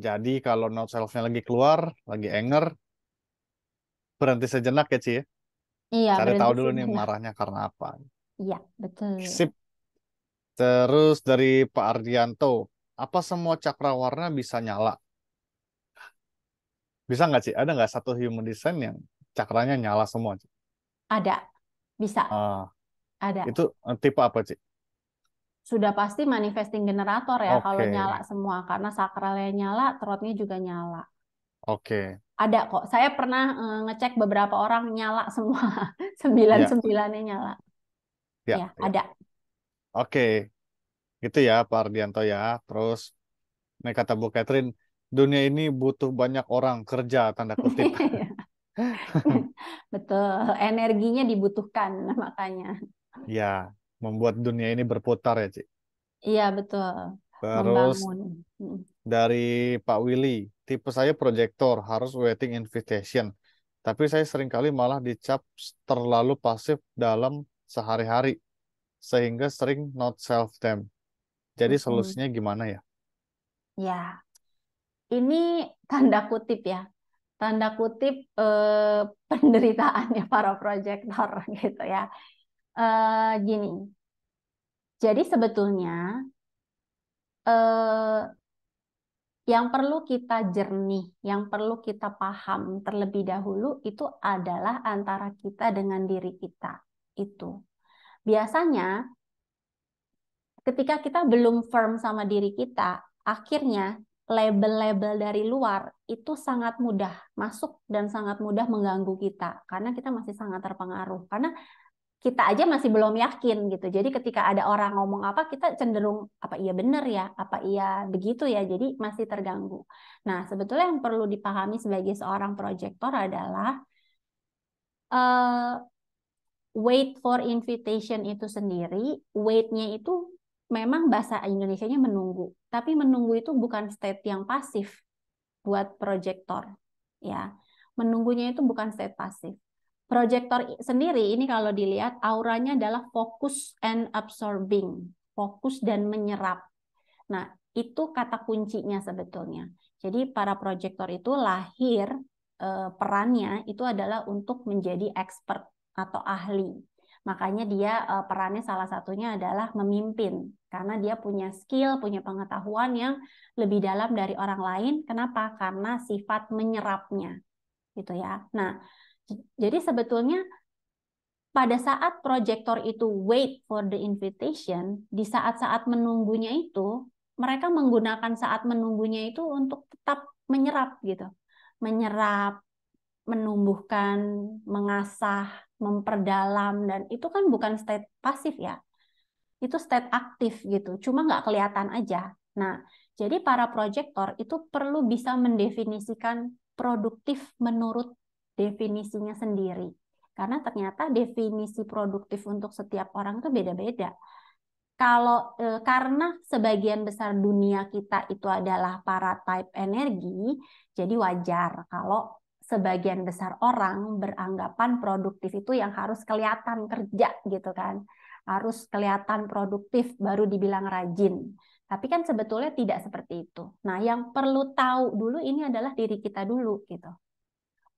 Jadi kalau note self-nya lagi keluar, lagi anger, berhenti sejenak ya, Ci. Ya? Iya, Cari tahu dulu sejenak. nih marahnya karena apa. Iya, betul. Sip. Terus dari Pak Ardianto, apa semua cakra warna bisa nyala? Bisa nggak sih? Ada nggak satu human design yang cakranya nyala semua? Ci? Ada, bisa. Uh, Ada. Itu eh, tipe apa sih? sudah pasti manifesting generator ya okay. kalau nyala semua karena sakralnya nyala, trotnya juga nyala. Oke. Okay. Ada kok. Saya pernah eh, ngecek beberapa orang nyala semua. Sembilan ya. sembilannya nyala. Ya, yeah, yeah. ada. Oke. Okay. Gitu ya Pak Ardianto ya. Terus ini kata Bu Catherine, dunia ini butuh banyak orang kerja tanda kutip. Iya. Betul, energinya dibutuhkan makanya. Ya, membuat dunia ini berputar ya Cik. Iya betul. Terus Membangun. dari Pak Willy, tipe saya proyektor harus waiting invitation. Tapi saya seringkali malah dicap terlalu pasif dalam sehari-hari sehingga sering not self them. Jadi -hmm. solusinya gimana ya? Ya. Ini tanda kutip ya. Tanda kutip eh, penderitaannya para proyektor gitu ya uh, gini. Jadi sebetulnya uh, yang perlu kita jernih, yang perlu kita paham terlebih dahulu itu adalah antara kita dengan diri kita. Itu. Biasanya ketika kita belum firm sama diri kita, akhirnya label-label dari luar itu sangat mudah masuk dan sangat mudah mengganggu kita karena kita masih sangat terpengaruh. Karena kita aja masih belum yakin gitu. Jadi ketika ada orang ngomong apa, kita cenderung apa iya benar ya, apa iya begitu ya. Jadi masih terganggu. Nah, sebetulnya yang perlu dipahami sebagai seorang proyektor adalah uh, wait for invitation itu sendiri, Waitnya itu memang bahasa Indonesia-nya menunggu. Tapi menunggu itu bukan state yang pasif buat proyektor, ya. Menunggunya itu bukan state pasif Proyektor sendiri ini kalau dilihat auranya adalah fokus and absorbing, fokus dan menyerap. Nah, itu kata kuncinya sebetulnya. Jadi para proyektor itu lahir eh, perannya itu adalah untuk menjadi expert atau ahli. Makanya dia eh, perannya salah satunya adalah memimpin karena dia punya skill, punya pengetahuan yang lebih dalam dari orang lain. Kenapa? Karena sifat menyerapnya. Gitu ya. Nah, jadi sebetulnya pada saat proyektor itu wait for the invitation, di saat-saat menunggunya itu, mereka menggunakan saat menunggunya itu untuk tetap menyerap gitu. Menyerap, menumbuhkan, mengasah, memperdalam, dan itu kan bukan state pasif ya. Itu state aktif gitu, cuma nggak kelihatan aja. Nah, jadi para proyektor itu perlu bisa mendefinisikan produktif menurut definisinya sendiri. Karena ternyata definisi produktif untuk setiap orang itu beda-beda. Kalau e, karena sebagian besar dunia kita itu adalah para type energi, jadi wajar kalau sebagian besar orang beranggapan produktif itu yang harus kelihatan kerja gitu kan. Harus kelihatan produktif baru dibilang rajin. Tapi kan sebetulnya tidak seperti itu. Nah, yang perlu tahu dulu ini adalah diri kita dulu gitu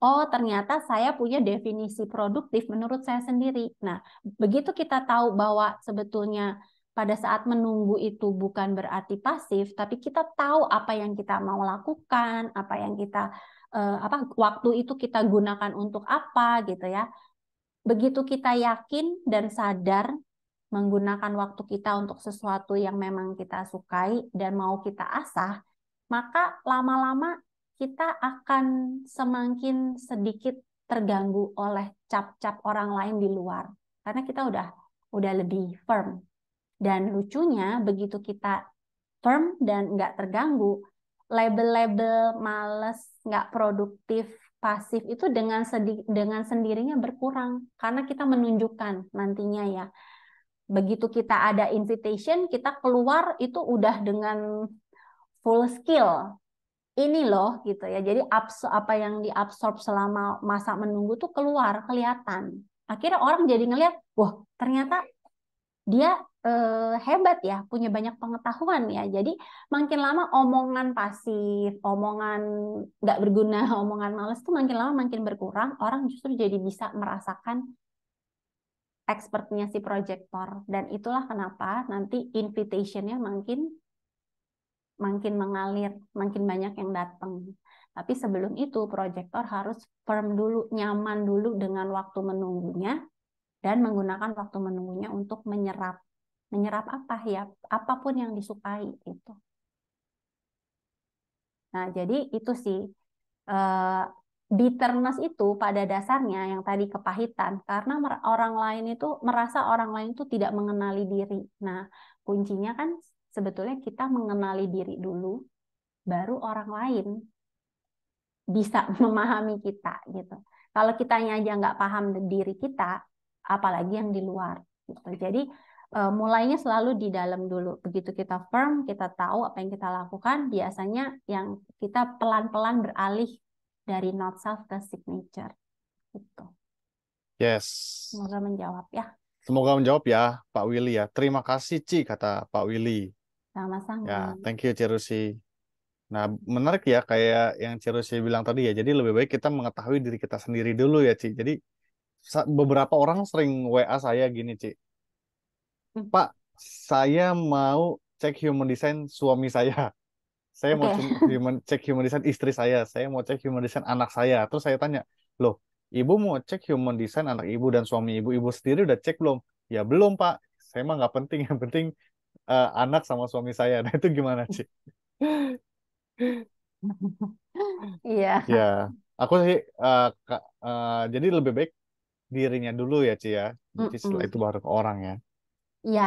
oh ternyata saya punya definisi produktif menurut saya sendiri. Nah, begitu kita tahu bahwa sebetulnya pada saat menunggu itu bukan berarti pasif, tapi kita tahu apa yang kita mau lakukan, apa yang kita eh, apa waktu itu kita gunakan untuk apa gitu ya. Begitu kita yakin dan sadar menggunakan waktu kita untuk sesuatu yang memang kita sukai dan mau kita asah, maka lama-lama kita akan semakin sedikit terganggu oleh cap-cap orang lain di luar karena kita udah udah lebih firm dan lucunya begitu kita firm dan nggak terganggu label-label males nggak produktif pasif itu dengan sedi dengan sendirinya berkurang karena kita menunjukkan nantinya ya begitu kita ada invitation kita keluar itu udah dengan full skill ini loh gitu ya. Jadi apa yang diabsorb selama masa menunggu tuh keluar kelihatan. Akhirnya orang jadi ngelihat, wah ternyata dia eh, hebat ya, punya banyak pengetahuan ya. Jadi makin lama omongan pasif, omongan nggak berguna, omongan males tuh makin lama makin berkurang. Orang justru jadi bisa merasakan expertnya si proyektor dan itulah kenapa nanti invitationnya makin makin mengalir, makin banyak yang datang. Tapi sebelum itu proyektor harus firm dulu, nyaman dulu dengan waktu menunggunya dan menggunakan waktu menunggunya untuk menyerap. Menyerap apa ya? Apapun yang disukai itu. Nah, jadi itu sih uh, bitterness itu pada dasarnya yang tadi kepahitan karena orang lain itu merasa orang lain itu tidak mengenali diri. Nah, kuncinya kan sebetulnya kita mengenali diri dulu, baru orang lain bisa memahami kita gitu. Kalau kita aja nggak paham diri kita, apalagi yang di luar gitu. Jadi eh, mulainya selalu di dalam dulu. Begitu kita firm, kita tahu apa yang kita lakukan, biasanya yang kita pelan-pelan beralih dari not self ke signature. Gitu. Yes. Semoga menjawab ya. Semoga menjawab ya, Pak Willy ya. Terima kasih Ci kata Pak Willy. Sama-sama. Ya, thank you Cirusi. Nah, menarik ya kayak yang Cirusi bilang tadi ya. Jadi lebih baik kita mengetahui diri kita sendiri dulu ya, Ci. Jadi beberapa orang sering WA saya gini, Ci. Hmm. Pak, saya mau cek human design suami saya. Saya mau okay. human, cek human design istri saya. Saya mau cek human design anak saya. Terus saya tanya, loh, ibu mau cek human design anak ibu dan suami ibu. Ibu sendiri udah cek belum? Ya belum, Pak. Saya emang nggak penting. Yang penting uh, anak sama suami saya. Nah itu gimana sih? Iya. ya, aku sih uh, uh, jadi lebih baik dirinya dulu ya Ci ya. Jadi mm -mm. setelah itu baru ke orang ya. Iya,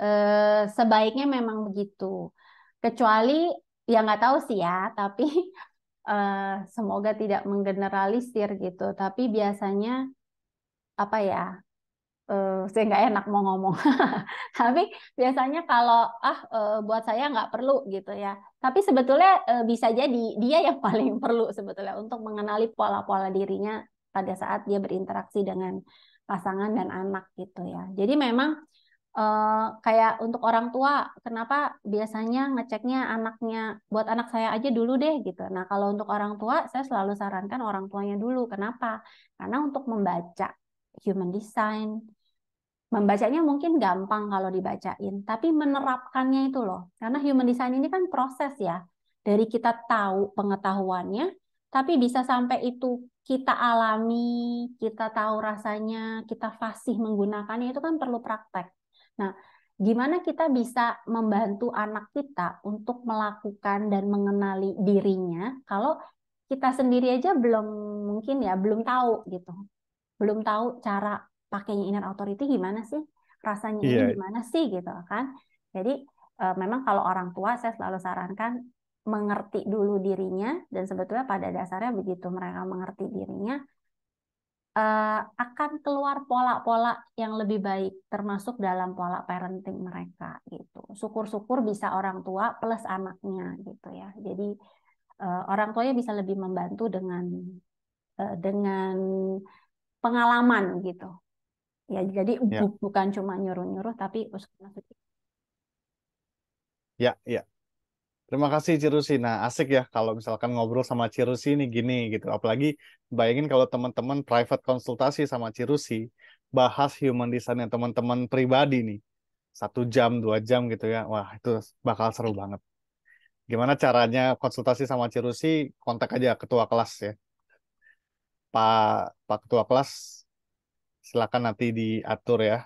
uh, sebaiknya memang begitu. Kecuali ya nggak tahu sih ya, tapi uh, semoga tidak menggeneralisir gitu. Tapi biasanya apa ya uh, saya nggak enak mau ngomong. Tapi biasanya kalau ah eh, buat saya nggak perlu gitu ya. Tapi sebetulnya eh, bisa jadi dia yang paling perlu sebetulnya untuk mengenali pola-pola dirinya pada saat dia berinteraksi dengan pasangan dan anak gitu ya. Jadi memang kayak untuk orang tua, kenapa biasanya ngeceknya anaknya buat anak saya aja dulu deh gitu. Nah kalau untuk orang tua, saya selalu sarankan orang tuanya dulu. Kenapa? Karena untuk membaca human design, membacanya mungkin gampang kalau dibacain, tapi menerapkannya itu loh. Karena human design ini kan proses ya. Dari kita tahu pengetahuannya, tapi bisa sampai itu kita alami, kita tahu rasanya, kita fasih menggunakannya, itu kan perlu praktek. Nah, gimana kita bisa membantu anak kita untuk melakukan dan mengenali dirinya kalau kita sendiri aja belum mungkin ya, belum tahu gitu. Belum tahu cara pakainya inner authority gimana sih rasanya yeah. ini iya. gimana sih gitu kan jadi uh, memang kalau orang tua saya selalu sarankan mengerti dulu dirinya dan sebetulnya pada dasarnya begitu mereka mengerti dirinya uh, akan keluar pola-pola yang lebih baik termasuk dalam pola parenting mereka gitu syukur-syukur bisa orang tua plus anaknya gitu ya jadi uh, orang tuanya bisa lebih membantu dengan uh, dengan pengalaman gitu Ya, jadi ya. bukan cuma nyuruh-nyuruh, tapi Ya, ya. Terima kasih Cirusi. Nah, asik ya kalau misalkan ngobrol sama Cirusi ini gini gitu. Apalagi bayangin kalau teman-teman private konsultasi sama Cirusi, bahas human design yang teman-teman pribadi nih. Satu jam, dua jam gitu ya. Wah, itu bakal seru banget. Gimana caranya konsultasi sama Cirusi? Kontak aja ketua kelas ya. Pak, Pak Ketua Kelas silakan nanti diatur ya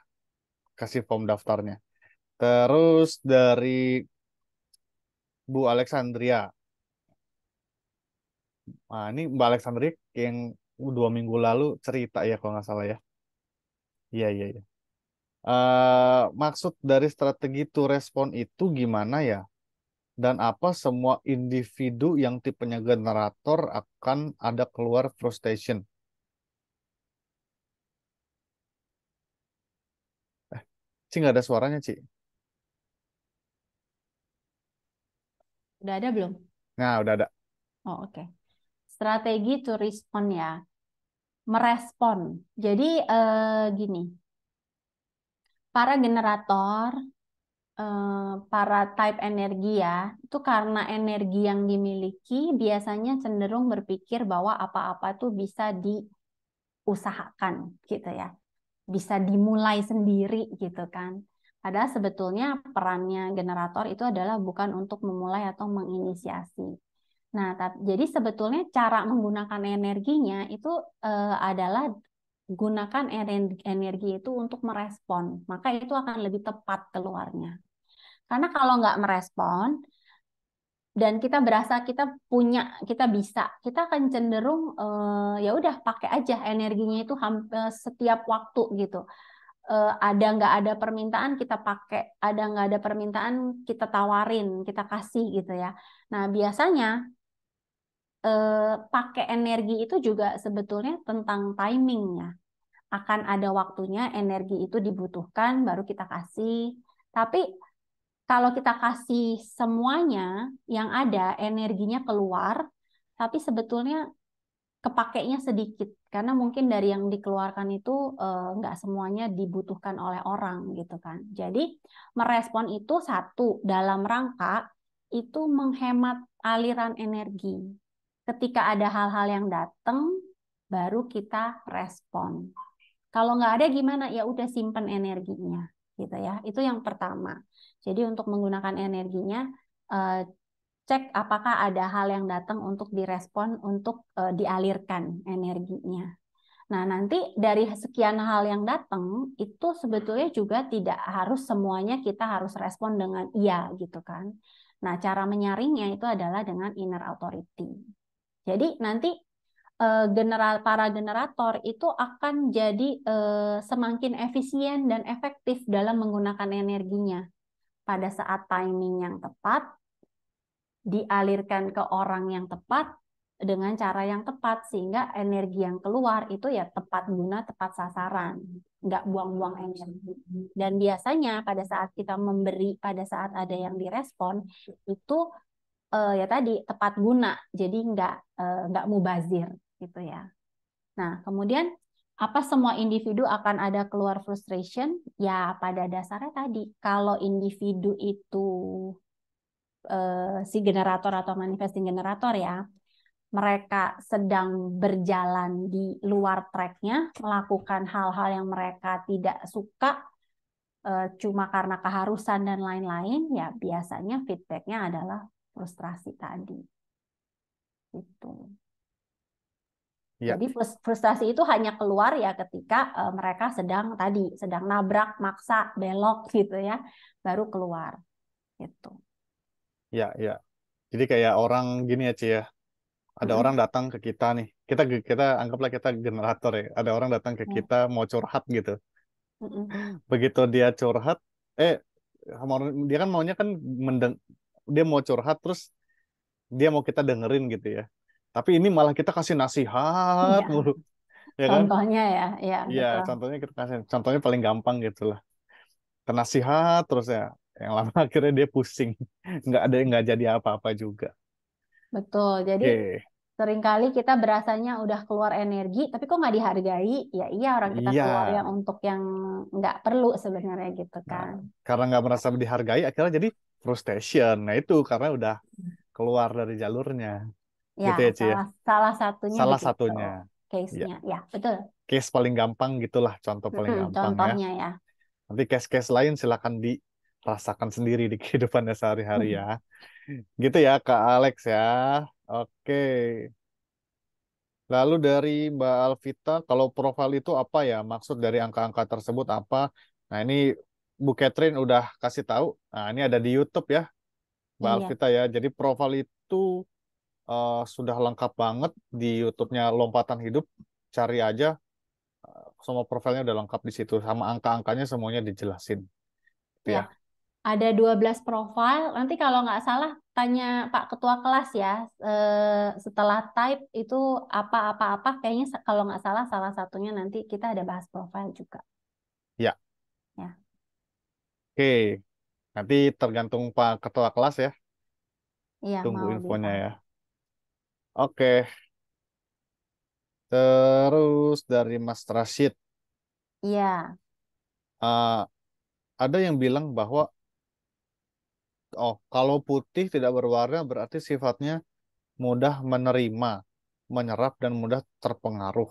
kasih form daftarnya terus dari Bu Alexandria nah ini Mbak Alexandria yang dua minggu lalu cerita ya kalau nggak salah ya iya iya iya uh, maksud dari strategi to respond itu gimana ya dan apa semua individu yang tipenya generator akan ada keluar frustration Ci nggak ada suaranya, Ci. Udah ada belum? Nah, udah ada. Oh, oke. Okay. Strategi to respond ya. Merespon. Jadi eh, gini. Para generator, eh, para type energi ya, itu karena energi yang dimiliki biasanya cenderung berpikir bahwa apa-apa tuh bisa diusahakan gitu ya bisa dimulai sendiri gitu kan. Padahal sebetulnya perannya generator itu adalah bukan untuk memulai atau menginisiasi. Nah, tapi, jadi sebetulnya cara menggunakan energinya itu eh, adalah gunakan energi itu untuk merespon. Maka itu akan lebih tepat keluarnya. Karena kalau nggak merespon, dan kita berasa kita punya kita bisa kita akan cenderung uh, ya udah pakai aja energinya itu hampir eh, setiap waktu gitu uh, ada nggak ada permintaan kita pakai ada nggak ada permintaan kita tawarin kita kasih gitu ya nah biasanya uh, pakai energi itu juga sebetulnya tentang timingnya akan ada waktunya energi itu dibutuhkan baru kita kasih tapi kalau kita kasih semuanya yang ada energinya keluar tapi sebetulnya kepakainya sedikit karena mungkin dari yang dikeluarkan itu nggak eh, nggak semuanya dibutuhkan oleh orang gitu kan jadi merespon itu satu dalam rangka itu menghemat aliran energi ketika ada hal-hal yang datang baru kita respon kalau nggak ada gimana ya udah simpen energinya gitu ya itu yang pertama jadi untuk menggunakan energinya eh, cek apakah ada hal yang datang untuk direspon untuk eh, dialirkan energinya. Nah, nanti dari sekian hal yang datang itu sebetulnya juga tidak harus semuanya kita harus respon dengan iya gitu kan. Nah, cara menyaringnya itu adalah dengan inner authority. Jadi nanti eh, general para generator itu akan jadi semakin efisien dan efektif dalam menggunakan energinya pada saat timing yang tepat, dialirkan ke orang yang tepat dengan cara yang tepat sehingga energi yang keluar itu ya tepat guna, tepat sasaran, nggak buang-buang energi. Dan biasanya pada saat kita memberi, pada saat ada yang direspon itu eh, ya tadi tepat guna, jadi nggak eh, nggak mubazir gitu ya. Nah kemudian apa semua individu akan ada keluar frustration? Ya, pada dasarnya tadi, kalau individu itu eh, si generator atau manifesting generator ya, mereka sedang berjalan di luar tracknya, melakukan hal-hal yang mereka tidak suka, eh, cuma karena keharusan dan lain-lain, ya biasanya feedbacknya adalah frustrasi tadi. Itu. Ya. Jadi frustrasi itu hanya keluar ya ketika uh, mereka sedang tadi sedang nabrak, maksa, belok gitu ya, baru keluar. Gitu. Ya, ya. Jadi kayak orang gini aja ya, ya. Ada hmm. orang datang ke kita nih. Kita kita anggaplah kita generator ya. Ada orang datang ke iya. kita hmm. mau curhat gitu. Hmm. Begitu dia curhat, eh dia kan maunya kan mendeng dia mau curhat terus dia mau kita dengerin gitu ya. Tapi ini malah kita kasih nasihat ya. mulu. Ya kan? contohnya kan? ya, ya. Iya, iya contohnya kita kasih. Contohnya paling gampang gitulah, lah. Nasihat terus ya yang lama akhirnya dia pusing. nggak ada nggak jadi apa-apa juga. Betul. Jadi okay. seringkali kita berasanya udah keluar energi, tapi kok nggak dihargai? Ya iya orang kita yeah. keluar yang untuk yang nggak perlu sebenarnya gitu nah, kan. Nah, karena nggak merasa dihargai, akhirnya jadi frustration. Nah itu karena udah hmm. keluar dari jalurnya. Ya, gitu ya, salah, ya. Salah, salah satunya salah gitu. satunya case-nya. Ya. ya, betul. Case paling gampang gitulah contoh paling gampang ya. contohnya ya. ya. Nanti case-case lain silakan dirasakan sendiri di kehidupannya sehari-hari hmm. ya. Gitu ya Kak Alex ya. Oke. Lalu dari Mbak Alvita, kalau profil itu apa ya? Maksud dari angka-angka tersebut apa? Nah ini Bu Catherine udah kasih tahu. Nah ini ada di YouTube ya, Mbak iya. Alvita ya. Jadi profil itu uh, sudah lengkap banget di YouTube-nya Lompatan Hidup. Cari aja uh, semua profilnya udah lengkap di situ sama angka-angkanya semuanya dijelasin. Gitu ya. ya. Ada 12 profil. Nanti kalau nggak salah tanya Pak Ketua kelas ya. Eh, setelah type itu apa-apa-apa kayaknya kalau nggak salah salah satunya nanti kita ada bahas profil juga. Ya. Ya. Oke. Nanti tergantung Pak Ketua kelas ya. Iya, Tunggu infonya ya. Oke. Terus dari Mas Rashid, Iya. Uh, ada yang bilang bahwa oh, kalau putih tidak berwarna berarti sifatnya mudah menerima, menyerap dan mudah terpengaruh.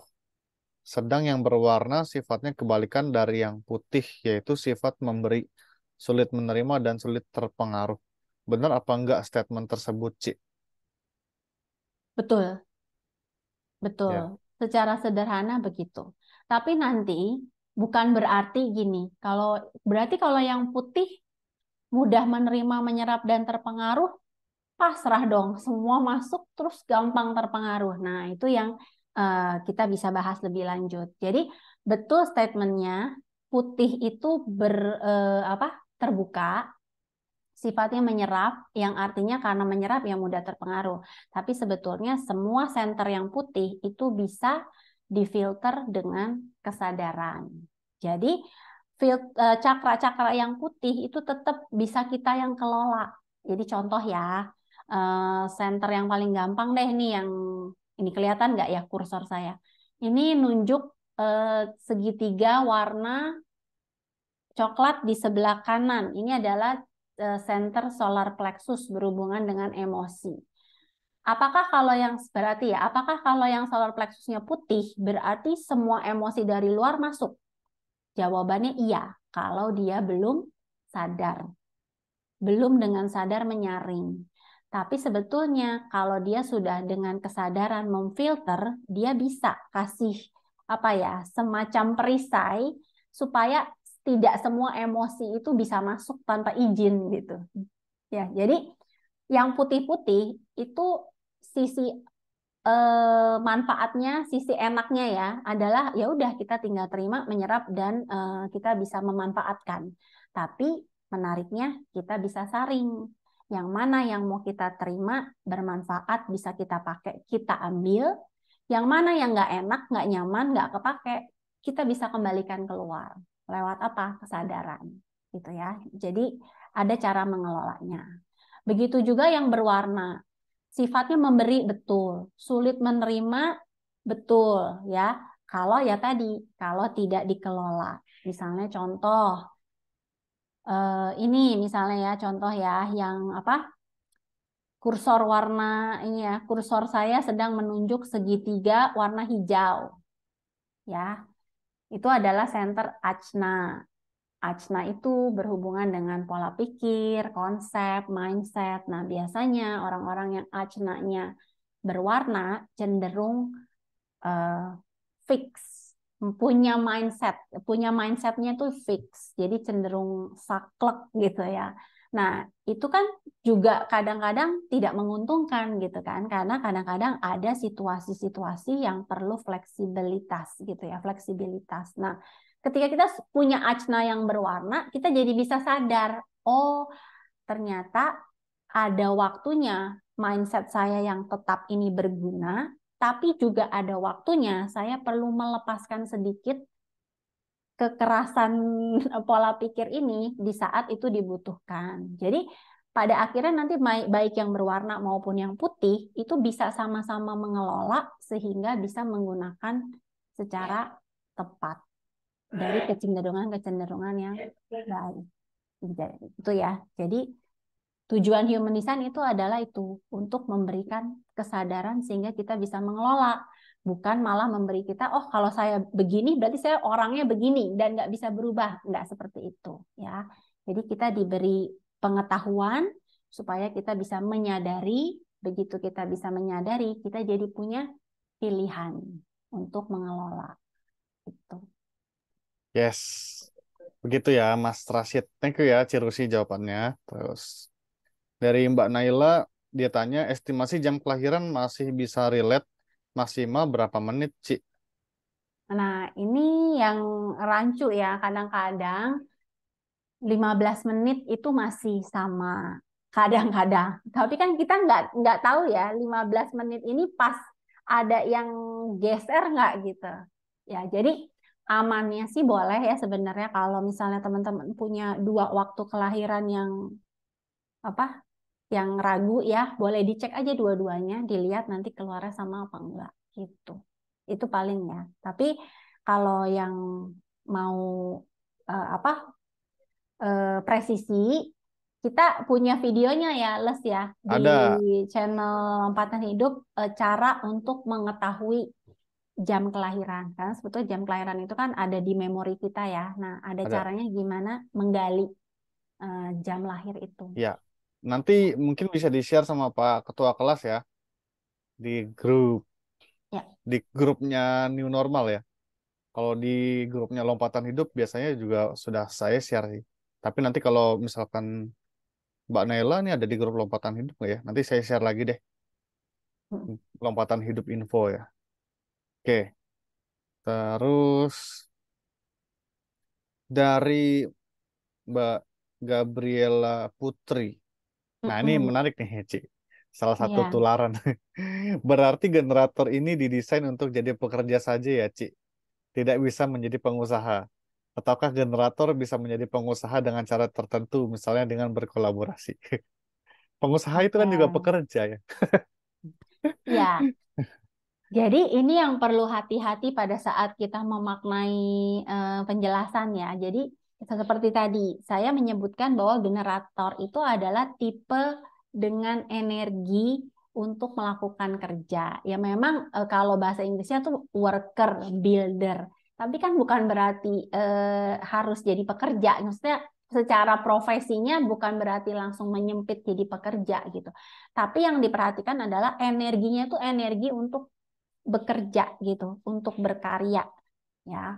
Sedang yang berwarna sifatnya kebalikan dari yang putih, yaitu sifat memberi, sulit menerima dan sulit terpengaruh. Benar apa enggak statement tersebut, cik? Betul, Betul. betul. Ya. Secara sederhana begitu. Tapi nanti bukan berarti gini, kalau berarti kalau yang putih mudah menerima, menyerap dan terpengaruh, pasrah dong, semua masuk terus gampang terpengaruh. Nah, itu yang uh, kita bisa bahas lebih lanjut. Jadi betul statementnya, putih itu ber uh, apa? terbuka, sifatnya menyerap, yang artinya karena menyerap yang mudah terpengaruh. Tapi sebetulnya semua senter yang putih itu bisa difilter dengan kesadaran. Jadi e, cakra-cakra yang putih itu tetap bisa kita yang kelola. Jadi contoh ya, e, senter yang paling gampang deh nih yang ini kelihatan nggak ya kursor saya? Ini nunjuk e, segitiga warna coklat di sebelah kanan. Ini adalah Eh, center solar plexus berhubungan dengan emosi. Apakah kalau yang berarti ya, apakah kalau yang solar plexusnya putih berarti semua emosi dari luar masuk? Jawabannya iya, kalau dia belum sadar. Belum dengan sadar menyaring. Tapi sebetulnya kalau dia sudah dengan kesadaran memfilter, dia bisa kasih apa ya, semacam perisai supaya tidak semua emosi itu bisa masuk tanpa izin gitu. Ya, jadi yang putih-putih itu sisi eh, manfaatnya, sisi enaknya ya adalah ya udah kita tinggal terima, menyerap dan eh, kita bisa memanfaatkan. Tapi menariknya kita bisa saring. Yang mana yang mau kita terima bermanfaat bisa kita pakai, kita ambil. Yang mana yang nggak enak, nggak nyaman, nggak kepake, kita bisa kembalikan keluar lewat apa kesadaran gitu ya jadi ada cara mengelolanya begitu juga yang berwarna sifatnya memberi betul sulit menerima betul ya kalau ya tadi kalau tidak dikelola misalnya contoh eh, ini misalnya ya contoh ya yang apa kursor warna ini ya kursor saya sedang menunjuk segitiga warna hijau ya itu adalah center ajna. Ajna itu berhubungan dengan pola pikir, konsep, mindset. Nah, biasanya orang-orang yang Ajna-nya berwarna cenderung uh, fix, punya mindset, punya mindsetnya tuh fix, jadi cenderung saklek gitu ya. Nah, itu kan juga kadang-kadang tidak menguntungkan gitu kan, karena kadang-kadang ada situasi-situasi yang perlu fleksibilitas gitu ya, fleksibilitas. Nah, ketika kita punya acna yang berwarna, kita jadi bisa sadar, oh ternyata ada waktunya mindset saya yang tetap ini berguna, tapi juga ada waktunya saya perlu melepaskan sedikit kekerasan eh, pola pikir ini di saat itu dibutuhkan. Jadi pada akhirnya nanti baik yang berwarna maupun yang putih itu bisa sama-sama mengelola sehingga bisa menggunakan secara tepat dari hmm. kecenderungan-kecenderungan yang iya. baik. Itu ya. Jadi tujuan human design itu adalah itu untuk memberikan kesadaran sehingga kita bisa mengelola bukan malah memberi kita oh kalau saya begini berarti saya orangnya begini dan nggak bisa berubah nggak seperti itu ya jadi kita diberi pengetahuan supaya kita bisa menyadari begitu kita bisa menyadari kita jadi punya pilihan untuk mengelola itu yes begitu ya Mas Rasid thank you ya Cirusi jawabannya terus dari Mbak Naila dia tanya estimasi jam kelahiran masih bisa relate maksimal berapa menit, Ci? Nah, ini yang rancu ya. Kadang-kadang 15 menit itu masih sama. Kadang-kadang. Tapi kan kita nggak nggak tahu ya 15 menit ini pas ada yang geser nggak gitu. Ya, jadi amannya sih boleh ya sebenarnya kalau misalnya teman-teman punya dua waktu kelahiran yang apa yang ragu ya boleh dicek aja dua-duanya dilihat nanti keluarnya sama apa enggak gitu itu paling ya tapi kalau yang mau uh, apa uh, presisi kita punya videonya ya les ya Ada. di channel lompatan hidup uh, cara untuk mengetahui jam kelahiran kan sebetulnya jam kelahiran itu kan ada di memori kita ya nah ada, ada. caranya gimana menggali uh, jam lahir itu ya Nanti mungkin bisa di-share sama Pak Ketua kelas ya di grup ya. di grupnya New Normal ya. Kalau di grupnya Lompatan Hidup biasanya juga sudah saya share sih. Tapi nanti kalau misalkan Mbak Naila ini ada di grup Lompatan Hidup ya? Nanti saya share lagi deh. Hmm. Lompatan Hidup Info ya. Oke. Terus dari Mbak Gabriela Putri. Nah, ini menarik nih, Heci. Salah satu yeah. tularan. Berarti generator ini didesain untuk jadi pekerja saja ya, Ci. Tidak bisa menjadi pengusaha. Ataukah generator bisa menjadi pengusaha dengan cara tertentu, misalnya dengan berkolaborasi? pengusaha itu kan yeah. juga iya. pekerja ya. ya. Jadi ini yang perlu hati-hati pada saat kita memaknai uh, penjelasan ya. Jadi seperti tadi, saya menyebutkan bahwa generator itu adalah tipe dengan energi untuk melakukan kerja. Ya memang e, kalau bahasa Inggrisnya tuh worker builder. Tapi kan bukan berarti eh, harus jadi pekerja. Maksudnya secara profesinya bukan berarti langsung menyempit jadi pekerja gitu. Tapi yang diperhatikan adalah energinya itu energi untuk bekerja gitu, untuk berkarya ya.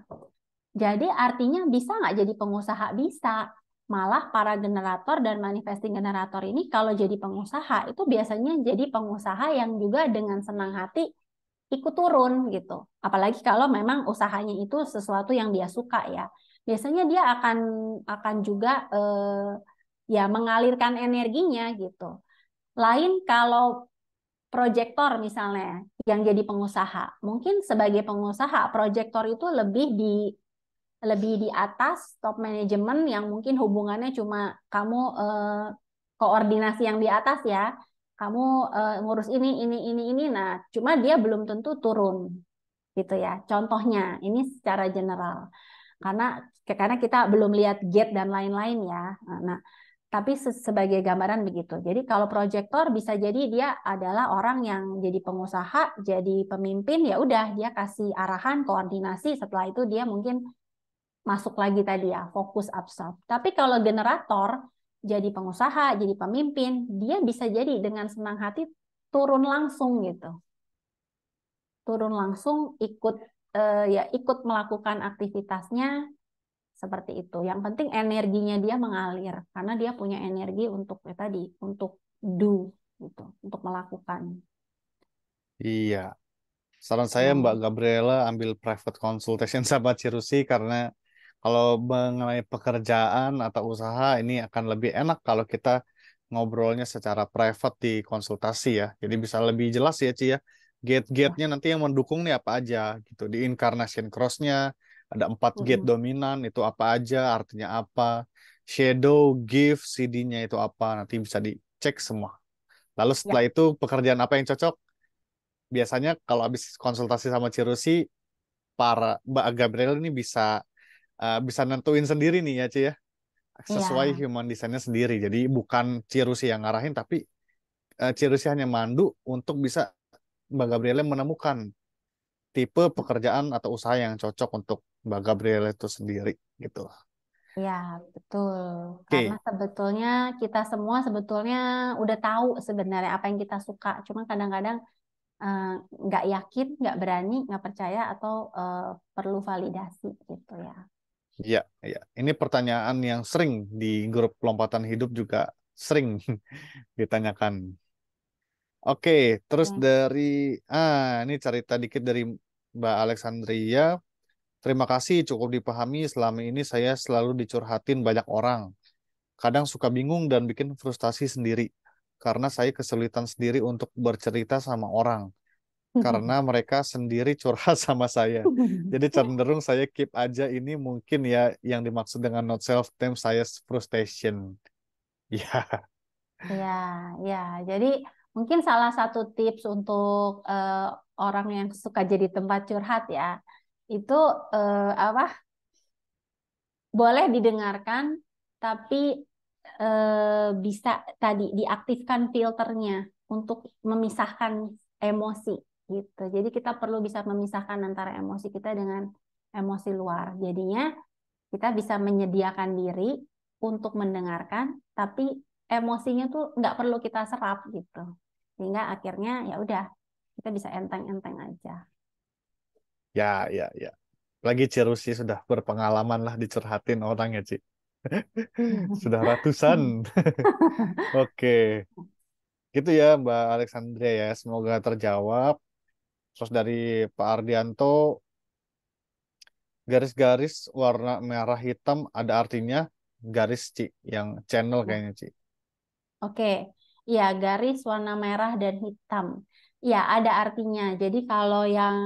Jadi artinya bisa nggak jadi pengusaha? Bisa. Malah para generator dan manifesting generator ini kalau jadi pengusaha itu biasanya jadi pengusaha yang juga dengan senang hati ikut turun gitu. Apalagi kalau memang usahanya itu sesuatu yang dia suka ya. Biasanya dia akan akan juga eh, ya mengalirkan energinya gitu. Lain kalau proyektor misalnya yang jadi pengusaha. Mungkin sebagai pengusaha proyektor itu lebih di lebih di atas top management yang mungkin hubungannya cuma kamu eh, koordinasi yang di atas ya kamu eh, ngurus ini ini ini ini nah cuma dia belum tentu turun gitu ya contohnya ini secara general karena karena kita belum lihat gate dan lain-lain ya nah tapi sebagai gambaran begitu. Jadi kalau proyektor bisa jadi dia adalah orang yang jadi pengusaha, jadi pemimpin, ya udah dia kasih arahan, koordinasi. Setelah itu dia mungkin masuk lagi tadi ya, fokus absorb. Tapi kalau generator, jadi pengusaha, jadi pemimpin, dia bisa jadi dengan senang hati turun langsung gitu. Turun langsung ikut eh, ya ikut melakukan aktivitasnya seperti itu. Yang penting energinya dia mengalir karena dia punya energi untuk ya tadi, untuk do gitu, untuk melakukan. Iya. Saran saya hmm. Mbak Gabriela ambil private consultation sama Cirusi karena kalau mengenai pekerjaan atau usaha ini akan lebih enak kalau kita ngobrolnya secara private di konsultasi ya. Jadi bisa lebih jelas ya Ci ya. ya. Gate-gate-nya nanti yang mendukung nih apa aja gitu. Di incarnation cross-nya ada empat gate -hmm. dominan itu apa aja, artinya apa. Shadow, gift CD-nya itu apa. Nanti bisa dicek semua. Lalu ya. setelah ya. itu pekerjaan apa yang cocok? Biasanya kalau habis konsultasi sama Cirusi, para Mbak Gabriel ini bisa uh, bisa nentuin sendiri nih ya Ci ya iya. sesuai yeah. human desainnya sendiri jadi bukan Cirusi yang ngarahin tapi uh, eh, Cirusi hanya mandu untuk bisa Mbak Gabriela menemukan tipe pekerjaan atau usaha yang cocok untuk Mbak Gabriela itu sendiri gitu. Ya, betul. Okay. Karena sebetulnya kita semua sebetulnya udah tahu sebenarnya apa yang kita suka. Cuma kadang-kadang eh, nggak -kadang, uh, yakin, nggak berani, nggak percaya atau uh, perlu validasi gitu ya. Ya, ya. Ini pertanyaan yang sering di grup lompatan hidup juga sering ditanyakan. Oke, terus ya. dari ah ini cerita dikit dari Mbak Alexandria. Terima kasih cukup dipahami selama ini saya selalu dicurhatin banyak orang. Kadang suka bingung dan bikin frustasi sendiri karena saya kesulitan sendiri untuk bercerita sama orang karena mereka sendiri curhat sama saya. Jadi cenderung saya keep aja ini mungkin ya yang dimaksud dengan not self time saya frustration. Ya. Ya, ya. Jadi mungkin salah satu tips untuk uh, orang yang suka jadi tempat curhat ya, itu uh, apa? Boleh didengarkan tapi uh, bisa tadi diaktifkan filternya untuk memisahkan emosi gitu. Jadi kita perlu bisa memisahkan antara emosi kita dengan emosi luar. Jadinya kita bisa menyediakan diri untuk mendengarkan, tapi emosinya tuh nggak perlu kita serap gitu. Sehingga akhirnya ya udah kita bisa enteng-enteng aja. Ya, ya, ya. Lagi Cirusi sudah berpengalaman lah dicerhatin orang ya, Ci. sudah ratusan. Oke. okay gitu ya Mbak Alexandria ya. Semoga terjawab Terus dari Pak Ardianto, garis-garis warna merah hitam ada artinya garis c yang channel oh. kayaknya c Oke, ya garis warna merah dan hitam. Ya, ada artinya. Jadi kalau yang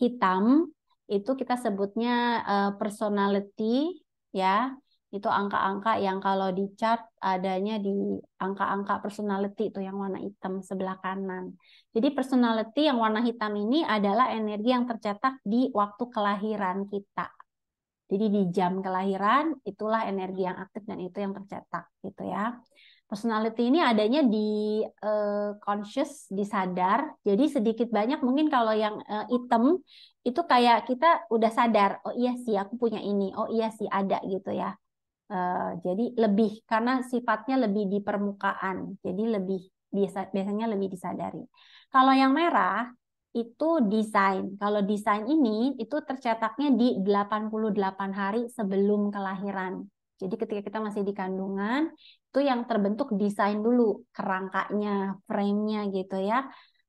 hitam itu kita sebutnya uh, personality ya itu angka-angka yang kalau di chart adanya di angka-angka personality itu yang warna hitam sebelah kanan. Jadi personality yang warna hitam ini adalah energi yang tercetak di waktu kelahiran kita. Jadi di jam kelahiran itulah energi yang aktif dan itu yang tercetak gitu ya. Personality ini adanya di uh, conscious, di sadar. Jadi sedikit banyak mungkin kalau yang uh, hitam itu kayak kita udah sadar, oh iya sih aku punya ini, oh iya sih ada gitu ya Eh, jadi lebih karena sifatnya lebih di permukaan, jadi lebih biasa biasanya lebih disadari. Kalau yang merah itu desain. Kalau desain ini itu tercetaknya di 88 hari sebelum kelahiran. Jadi ketika kita masih di kandungan, itu yang terbentuk desain dulu, kerangkanya, frame-nya gitu ya.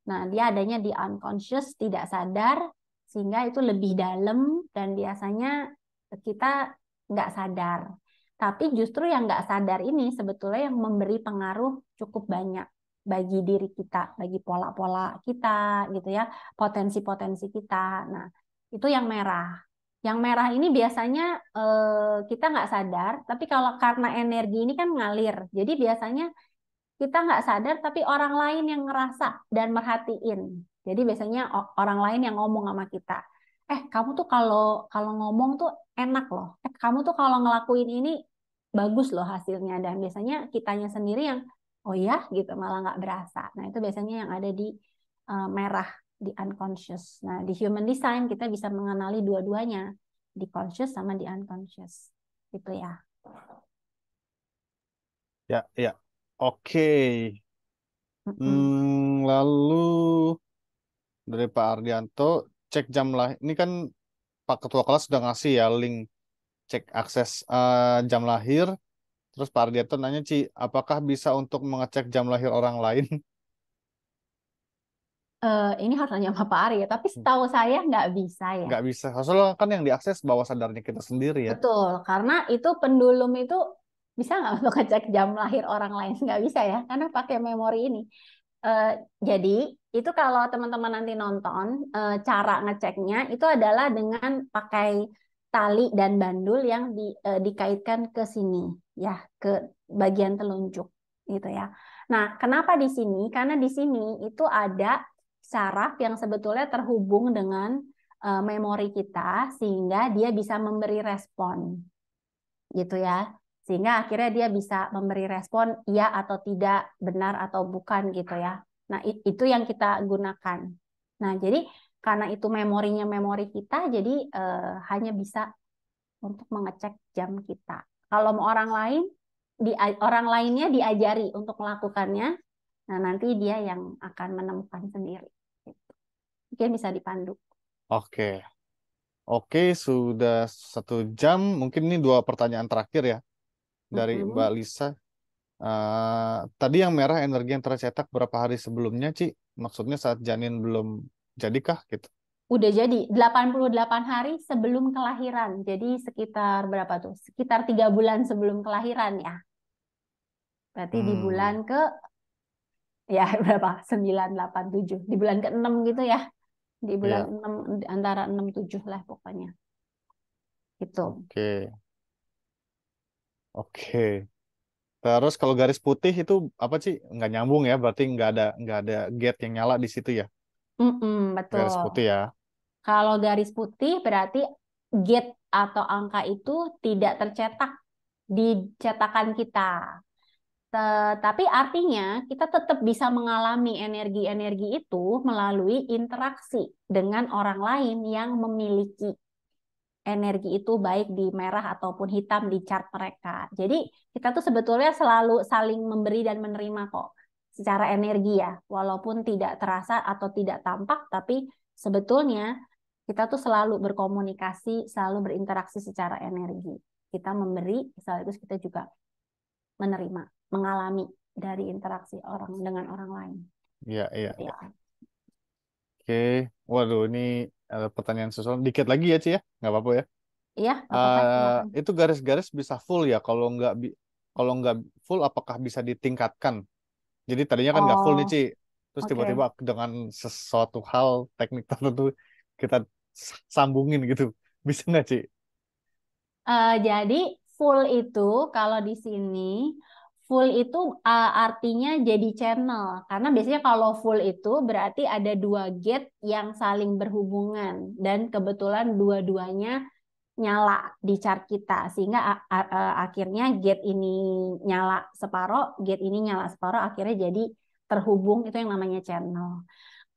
Nah, dia adanya di unconscious, tidak sadar, sehingga itu lebih dalam dan biasanya kita nggak sadar. Tapi justru yang nggak sadar ini sebetulnya yang memberi pengaruh cukup banyak bagi diri kita, bagi pola-pola kita gitu ya, potensi-potensi kita. Nah, itu yang merah. Yang merah ini biasanya eh, kita nggak sadar, tapi kalau karena energi ini kan ngalir, jadi biasanya kita nggak sadar, tapi orang lain yang ngerasa dan merhatiin. Jadi biasanya orang lain yang ngomong sama kita eh kamu tuh kalau kalau ngomong tuh enak loh eh kamu tuh kalau ngelakuin ini bagus loh hasilnya dan biasanya kitanya sendiri yang oh ya gitu malah nggak berasa nah itu biasanya yang ada di uh, merah di unconscious nah di human design kita bisa mengenali dua-duanya di conscious sama di unconscious gitu ya ya ya oke okay. mm -mm. hmm, lalu dari Pak Ardianto cek jam lah ini kan Pak Ketua Kelas sudah ngasih ya link cek akses uh, jam lahir terus Pak Ardianto nanya Ci apakah bisa untuk mengecek jam lahir orang lain Uh, ini harus nanya sama Pak Ari ya, tapi hmm. setahu saya nggak bisa ya. Nggak bisa, soalnya kan yang diakses bawah sadarnya kita sendiri ya. Betul, karena itu pendulum itu bisa nggak untuk ngecek jam lahir orang lain? Nggak bisa ya, karena pakai memori ini. Uh, jadi itu kalau teman-teman nanti nonton eh, cara ngeceknya itu adalah dengan pakai tali dan bandul yang di, eh, dikaitkan ke sini ya ke bagian telunjuk gitu ya. Nah, kenapa di sini? Karena di sini itu ada saraf yang sebetulnya terhubung dengan eh, memori kita sehingga dia bisa memberi respon. Gitu ya. Sehingga akhirnya dia bisa memberi respon iya atau tidak, benar atau bukan gitu ya. Nah, itu yang kita gunakan. Nah, jadi karena itu memorinya memori kita, jadi eh, hanya bisa untuk mengecek jam kita. Kalau orang lain, di, orang lainnya diajari untuk melakukannya. Nah, nanti dia yang akan menemukan sendiri. oke bisa dipandu. Oke. Oke, sudah satu jam. Mungkin ini dua pertanyaan terakhir ya dari mm -hmm. Mbak Lisa. Uh, tadi yang merah energi yang tercetak berapa hari sebelumnya, Ci? Maksudnya saat janin belum jadikah gitu? Udah jadi, 88 hari sebelum kelahiran. Jadi sekitar berapa tuh? Sekitar tiga bulan sebelum kelahiran ya. Berarti hmm. Ya, di bulan ke ya berapa? tujuh. Di bulan ke-6 gitu ya. Di bulan yeah. Iya. 6 antara 6 7 lah pokoknya. Gitu. Oke. Okay. Oke. Okay. Terus kalau garis putih itu apa sih? Nggak nyambung ya? Berarti nggak ada nggak ada gate yang nyala di situ ya? Mm-mm, betul. Garis putih ya. Kalau garis putih berarti gate atau angka itu tidak tercetak di cetakan kita. Tetapi artinya kita tetap bisa mengalami energi-energi itu melalui interaksi dengan orang lain yang memiliki energi itu baik di merah ataupun hitam di chart mereka. Jadi kita tuh sebetulnya selalu saling memberi dan menerima kok secara energi ya, walaupun tidak terasa atau tidak tampak, tapi sebetulnya kita tuh selalu berkomunikasi, selalu berinteraksi secara energi. Kita memberi, sekaligus kita juga menerima, mengalami dari interaksi orang dengan orang lain. Iya, iya. Gitu ya. Oke, waduh ini ada pertanyaan sesuatu dikit lagi ya Ci ya nggak apa-apa ya iya uh, itu garis-garis bisa full ya kalau nggak kalau nggak full apakah bisa ditingkatkan jadi tadinya kan nggak oh. full nih oh, Ci terus tiba-tiba dengan sesuatu hal teknik tertentu kita sambungin gitu bisa nggak Ci? Uh, jadi full itu kalau di sini Full itu uh, artinya jadi channel, karena biasanya kalau full itu berarti ada dua gate yang saling berhubungan, dan kebetulan dua-duanya nyala di chart kita, sehingga e, akhirnya gate ini nyala separoh, gate ini nyala separoh, akhirnya jadi terhubung, itu yang namanya channel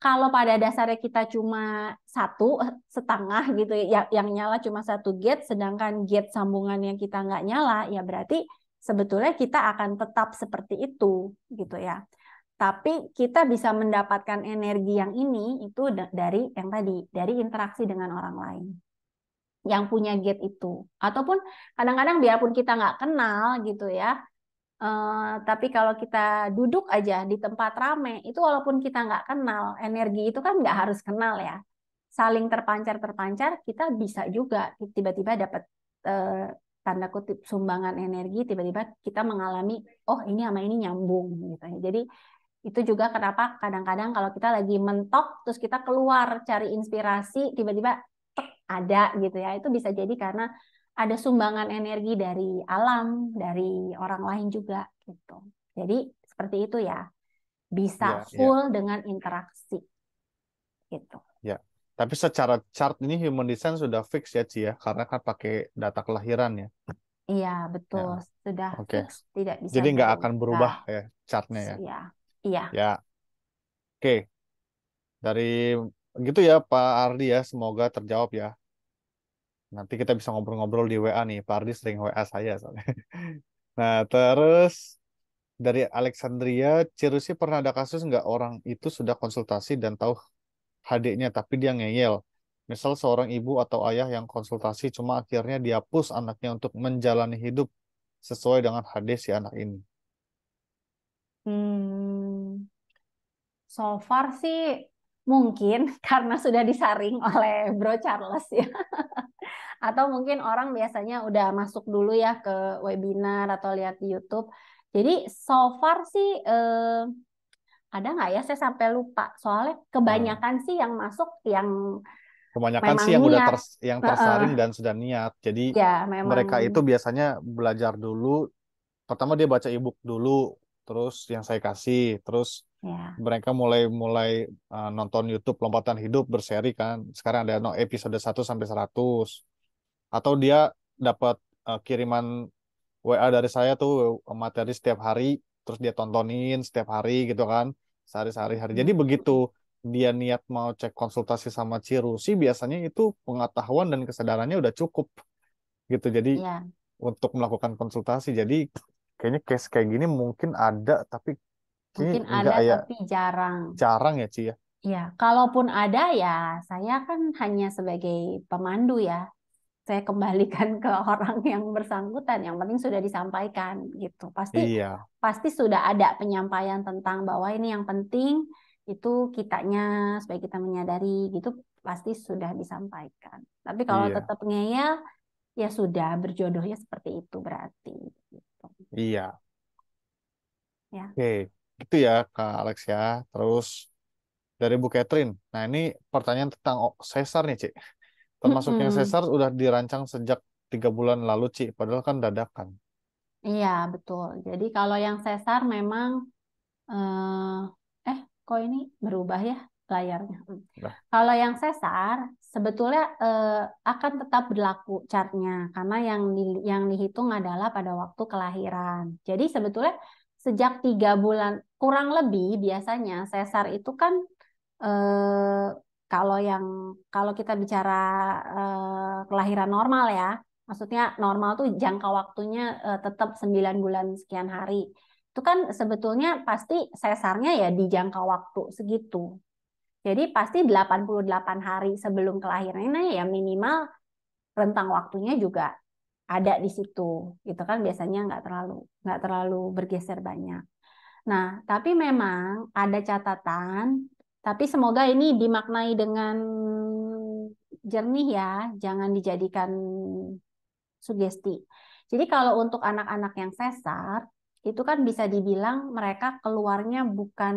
kalau pada dasarnya kita cuma satu setengah gitu ya yang nyala cuma satu gate sedangkan gate sambungan yang kita nggak nyala ya berarti sebetulnya kita akan tetap seperti itu gitu ya. Tapi kita bisa mendapatkan energi yang ini itu dari yang tadi, dari interaksi dengan orang lain yang punya gate itu. Ataupun kadang-kadang biarpun kita nggak kenal gitu ya, eh, tapi kalau kita duduk aja di tempat rame, itu walaupun kita nggak kenal, energi itu kan nggak harus kenal ya. Saling terpancar-terpancar, kita bisa juga tiba-tiba dapat eh, tanda kutip sumbangan energi tiba-tiba kita mengalami oh ini sama ini nyambung gitu ya. Jadi itu juga kenapa kadang-kadang kalau kita lagi mentok terus kita keluar cari inspirasi tiba-tiba ada gitu ya. Itu bisa jadi karena ada sumbangan energi dari alam, dari orang lain juga gitu. Jadi seperti itu ya. Bisa ya, full ya. dengan interaksi gitu. Tapi secara chart ini human design sudah fix ya Ci ya, karena kan pakai data kelahiran ya. Iya betul, ya. sudah okay. fix tidak bisa. Jadi nggak akan berubah ya chartnya ya. Iya. Iya. Ya. Oke, dari gitu ya Pak Ardi ya, semoga terjawab ya. Nanti kita bisa ngobrol-ngobrol di WA nih, Pak Ardi sering WA saya soalnya. Nah terus dari Alexandria, Cirusi pernah ada kasus nggak orang itu sudah konsultasi dan tahu HD-nya tapi dia ngeyel. Misal seorang ibu atau ayah yang konsultasi cuma akhirnya dihapus anaknya untuk menjalani hidup sesuai dengan HD si anak ini. Hmm, so far sih mungkin karena sudah disaring oleh Bro Charles ya. atau mungkin orang biasanya udah masuk dulu ya ke webinar atau lihat di YouTube. Jadi so far sih eh, ada nggak ya saya sampai lupa soalnya iya. kebanyakan hmm. sih yang masuk yang kebanyakan sih yang niat. udah ters, yang tersaring uh, dan sudah niat jadi ya, mereka itu biasanya belajar dulu pertama dia baca ebook dulu terus yang saya kasih terus ya. mereka mulai mulai eh, nonton YouTube lompatan hidup berseri kan sekarang ada no episode 1 sampai 100 atau dia dapat uh, kiriman WA dari saya tuh materi setiap hari terus dia tontonin setiap hari gitu kan sehari-hari hari. Hmm. Jadi begitu dia niat mau cek konsultasi sama Cirusi biasanya itu pengetahuan dan kesadarannya udah cukup gitu. Jadi ya. untuk melakukan konsultasi. Jadi kayaknya case kayak gini mungkin ada tapi mungkin ada ya, tapi jarang. Jarang ya, Ci ya. Ya, kalaupun ada ya saya kan hanya sebagai pemandu ya saya kembalikan ke orang yang bersangkutan. Yang penting sudah disampaikan gitu. Pasti iya. pasti sudah ada penyampaian tentang bahwa ini yang penting itu kitanya supaya kita menyadari gitu pasti sudah disampaikan. Tapi kalau iya. tetap ngeyel ya sudah berjodohnya seperti itu berarti. Gitu. Iya. Ya. Oke, gitu ya Kak Alex ya. Terus dari Bu Catherine. Nah ini pertanyaan tentang Caesar nih cek Termasuk mm-hmm. yang sesar udah dirancang sejak tiga bulan lalu, Ci. Padahal kan dadakan. Iya, betul. Jadi kalau yang sesar memang... Uh, eh, kok ini berubah ya layarnya? Nah. Kalau yang sesar, sebetulnya eh, akan tetap berlaku chartnya karena yang di, yang dihitung adalah pada waktu kelahiran. Jadi sebetulnya sejak tiga bulan kurang lebih biasanya sesar itu kan eh, kalau yang kalau kita bicara eh, kelahiran normal ya, maksudnya normal tuh jangka waktunya eh, tetap 9 bulan sekian hari. Itu kan sebetulnya pasti sesarnya ya di jangka waktu segitu. Jadi pasti 88 hari sebelum kelahirannya ya minimal rentang waktunya juga ada di situ. Itu kan biasanya nggak terlalu nggak terlalu bergeser banyak. Nah, tapi memang ada catatan tapi semoga ini dimaknai dengan jernih ya, jangan dijadikan sugesti. Jadi kalau untuk anak-anak yang sesar, itu kan bisa dibilang mereka keluarnya bukan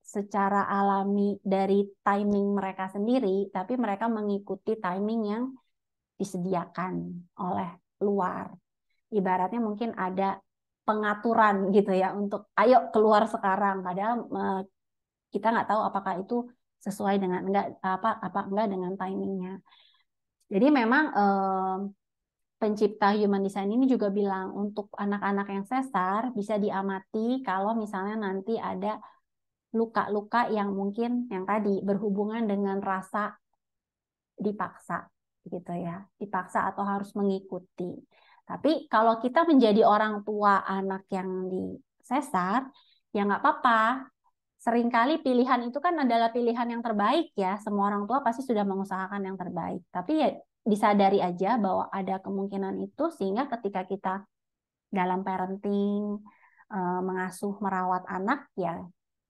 secara alami dari timing mereka sendiri, tapi mereka mengikuti timing yang disediakan oleh luar. Ibaratnya mungkin ada pengaturan gitu ya untuk ayo keluar sekarang padahal eh, kita nggak tahu apakah itu sesuai dengan enggak apa apa enggak dengan timingnya. Jadi memang eh, pencipta human design ini juga bilang untuk anak-anak yang sesar bisa diamati kalau misalnya nanti ada luka-luka yang mungkin yang tadi berhubungan dengan rasa dipaksa gitu ya, dipaksa atau harus mengikuti. Tapi kalau kita menjadi orang tua anak yang di sesar, ya nggak apa-apa seringkali pilihan itu kan adalah pilihan yang terbaik ya. Semua orang tua pasti sudah mengusahakan yang terbaik. Tapi ya disadari aja bahwa ada kemungkinan itu sehingga ketika kita dalam parenting eh, mengasuh merawat anak ya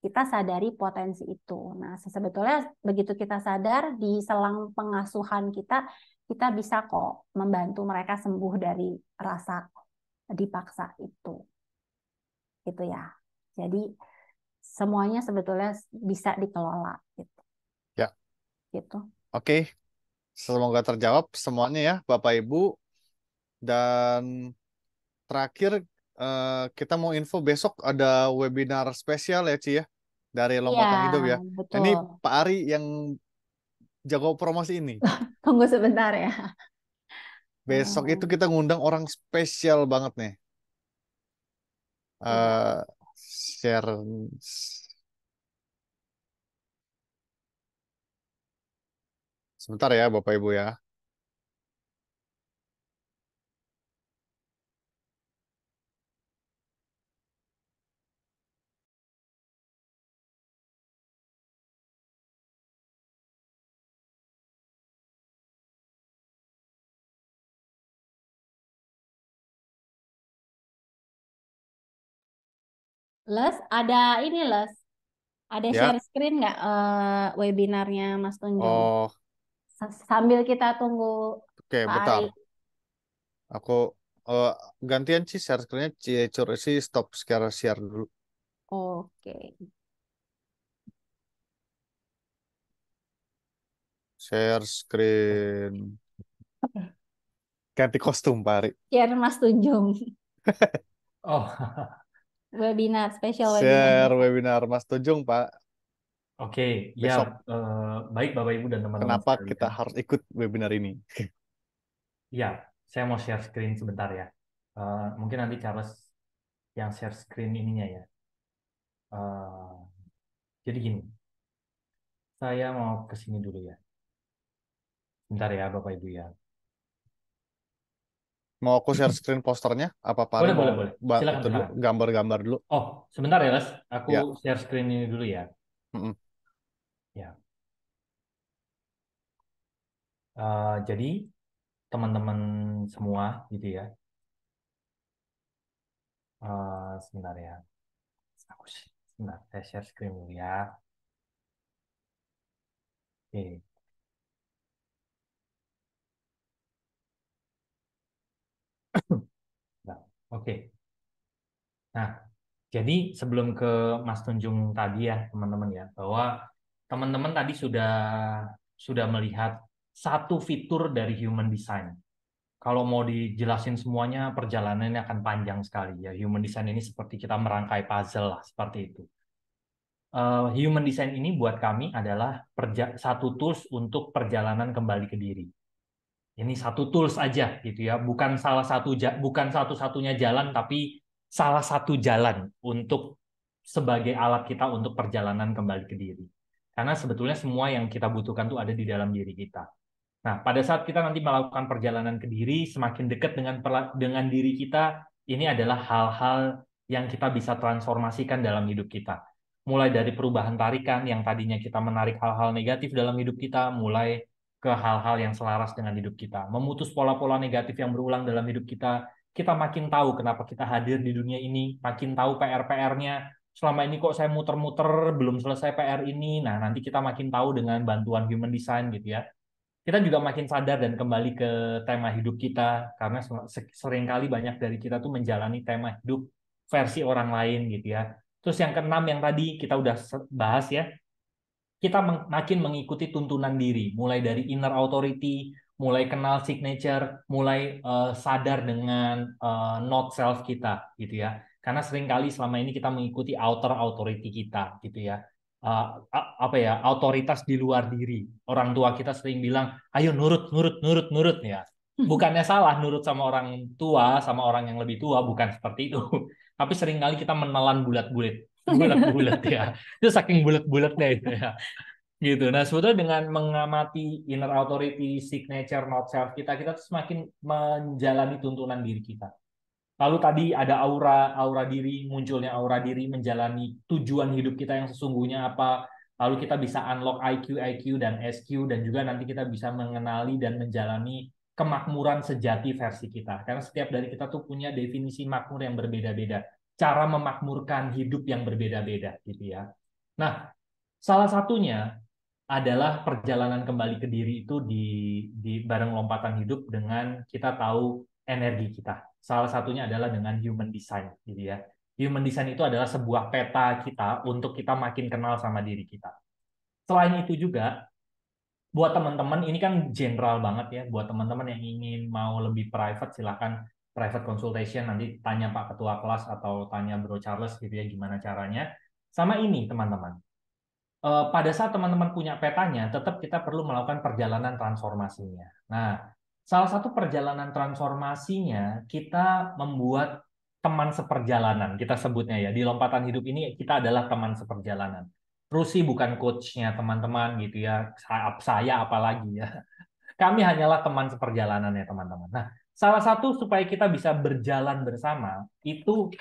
kita sadari potensi itu. Nah, sebetulnya begitu kita sadar di selang pengasuhan kita kita bisa kok membantu mereka sembuh dari rasa dipaksa itu. Itu ya. Jadi semuanya sebetulnya bisa dikelola gitu. Ya. Gitu. Oke. Semoga terjawab semuanya ya Bapak Ibu. Dan terakhir eh, kita mau info besok ada webinar spesial ya Ci ya dari Lompatan ya, Hidup ya. Betul. Ini Pak Ari yang jago promosi ini. Tunggu sebentar ya. Besok hmm. itu eh. kita ngundang orang spesial banget nih. Uh, share sebentar ya Bapak Ibu ya. Les, ada ini Les. Ada ya. share screen nggak uh, webinarnya Mas Tunjung? Oh. Sambil kita tunggu Oke, okay, betul. Aku uh, gantian sih share screen-nya sih stop share share dulu. Oke. Okay. Share screen. Ganti kostum, Pak Ari. Share Mas Tunjung. oh. webinar special webinar. Share webinar Mas Tujung, Pak. Oke, okay, ya uh, baik Bapak Ibu dan teman-teman. Kenapa sekalian. kita harus ikut webinar ini? ya, saya mau share screen sebentar ya. Uh, mungkin nanti Charles yang share screen ininya ya. Uh, jadi gini, saya mau ke sini dulu ya. Bentar ya Bapak Ibu ya. Mau aku share screen posternya? Apa apa? Boleh, boleh, boleh. Silakan, dulu, gambar-gambar dulu. Oh, sebentar ya, Les. Aku ya. share screen ini dulu ya. Mm -mm. Ya. Uh, jadi teman-teman semua gitu ya. Uh, sebentar ya. Aku sebentar saya share screen dulu ya. Oke. Okay. nah, oke. Okay. Nah, jadi sebelum ke Mas Tunjung tadi ya, teman-teman ya, bahwa teman-teman tadi sudah sudah melihat satu fitur dari human design. Kalau mau dijelasin semuanya, perjalanannya akan panjang sekali ya. Human design ini seperti kita merangkai puzzle lah, seperti itu. Eh, human design ini buat kami adalah satu tools untuk perjalanan kembali ke diri ini satu tools aja gitu ya, bukan salah satu bukan satu-satunya jalan tapi salah satu jalan untuk sebagai alat kita untuk perjalanan kembali ke diri. Karena sebetulnya semua yang kita butuhkan tuh ada di dalam diri kita. Nah, pada saat kita nanti melakukan perjalanan ke diri, semakin dekat dengan dengan diri kita, ini adalah hal-hal yang kita bisa transformasikan dalam hidup kita. Mulai dari perubahan tarikan yang tadinya kita menarik hal-hal negatif dalam hidup kita, mulai ke hal-hal yang selaras dengan hidup kita. Memutus pola-pola negatif yang berulang dalam hidup kita, kita makin tahu kenapa kita hadir di dunia ini, makin tahu PR-PR-nya. Selama ini kok saya muter-muter, belum selesai PR ini. Nah, nanti kita makin tahu dengan bantuan human design gitu ya. Kita juga makin sadar dan kembali ke tema hidup kita, karena seringkali banyak dari kita tuh menjalani tema hidup versi orang lain gitu ya. Terus yang keenam yang tadi kita udah bahas ya, kita makin mengikuti tuntunan diri, mulai dari inner authority, mulai kenal signature, mulai uh, sadar dengan uh, not self kita, gitu ya. Karena seringkali selama ini kita mengikuti outer authority kita, gitu ya. Uh, apa ya otoritas di luar diri orang tua kita sering bilang ayo nurut nurut nurut nurut ya hmm. bukannya salah nurut sama orang tua sama orang yang lebih tua bukan seperti itu tapi seringkali kita menelan bulat-bulat bulat bulat ya itu saking bulat bulatnya itu ya gitu nah sebetulnya dengan mengamati inner authority signature not self kita kita semakin menjalani tuntunan diri kita lalu tadi ada aura aura diri munculnya aura diri menjalani tujuan hidup kita yang sesungguhnya apa lalu kita bisa unlock IQ IQ dan SQ dan juga nanti kita bisa mengenali dan menjalani kemakmuran sejati versi kita karena setiap dari kita tuh punya definisi makmur yang berbeda-beda cara memakmurkan hidup yang berbeda-beda gitu ya. Nah, salah satunya adalah perjalanan kembali ke diri itu di di bareng lompatan hidup dengan kita tahu energi kita. Salah satunya adalah dengan human design gitu ya. Human design itu adalah sebuah peta kita untuk kita makin kenal sama diri kita. Selain itu juga buat teman-teman ini kan general banget ya buat teman-teman yang ingin mau lebih private silahkan private consultation nanti tanya Pak Ketua kelas atau tanya Bro Charles gitu ya gimana caranya. Sama ini teman-teman. Eh, pada saat teman-teman punya petanya, tetap kita perlu melakukan perjalanan transformasinya. Nah, salah satu perjalanan transformasinya kita membuat teman seperjalanan kita sebutnya ya di lompatan hidup ini kita adalah teman seperjalanan. Rusi bukan coachnya teman-teman gitu ya saya apalagi ya kami hanyalah teman seperjalanan ya teman-teman. Nah Salah satu supaya kita bisa berjalan bersama itu,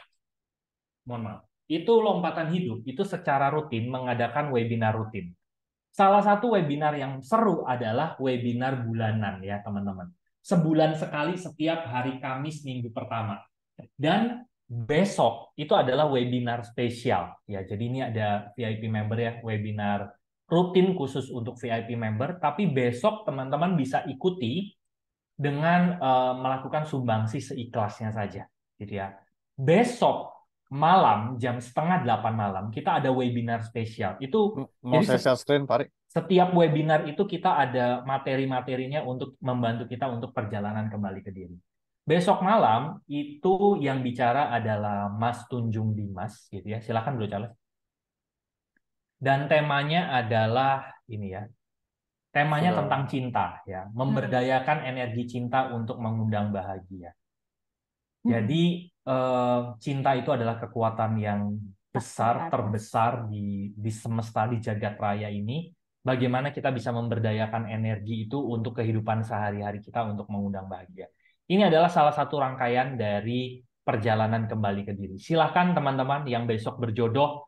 mohon maaf, itu lompatan hidup itu secara rutin mengadakan webinar rutin. Salah satu webinar yang seru adalah webinar bulanan ya teman-teman. Sebulan sekali setiap hari Kamis minggu pertama. Dan besok itu adalah webinar spesial ya. Jadi ini ada VIP member ya, webinar rutin khusus untuk VIP member, tapi besok teman-teman bisa ikuti dengan uh, melakukan sumbangsi seikhlasnya saja gitu ya besok malam jam setengah delapan malam kita ada webinar spesial itu mau jadi, saya screen Pak setiap webinar itu kita ada materi-materinya untuk membantu kita untuk perjalanan kembali ke diri besok malam itu yang bicara adalah Mas Tunjung Dimas gitu ya silakan Bro Charles dan temanya adalah ini ya temanya Sudah. tentang cinta ya, memberdayakan hmm. energi cinta untuk mengundang bahagia. Hmm. Jadi eh, cinta itu adalah kekuatan yang besar terbesar di di semesta di jagat raya ini. Bagaimana kita bisa memberdayakan energi itu untuk kehidupan sehari-hari kita untuk mengundang bahagia. Ini adalah salah satu rangkaian dari perjalanan kembali ke diri. Silahkan teman-teman yang besok berjodoh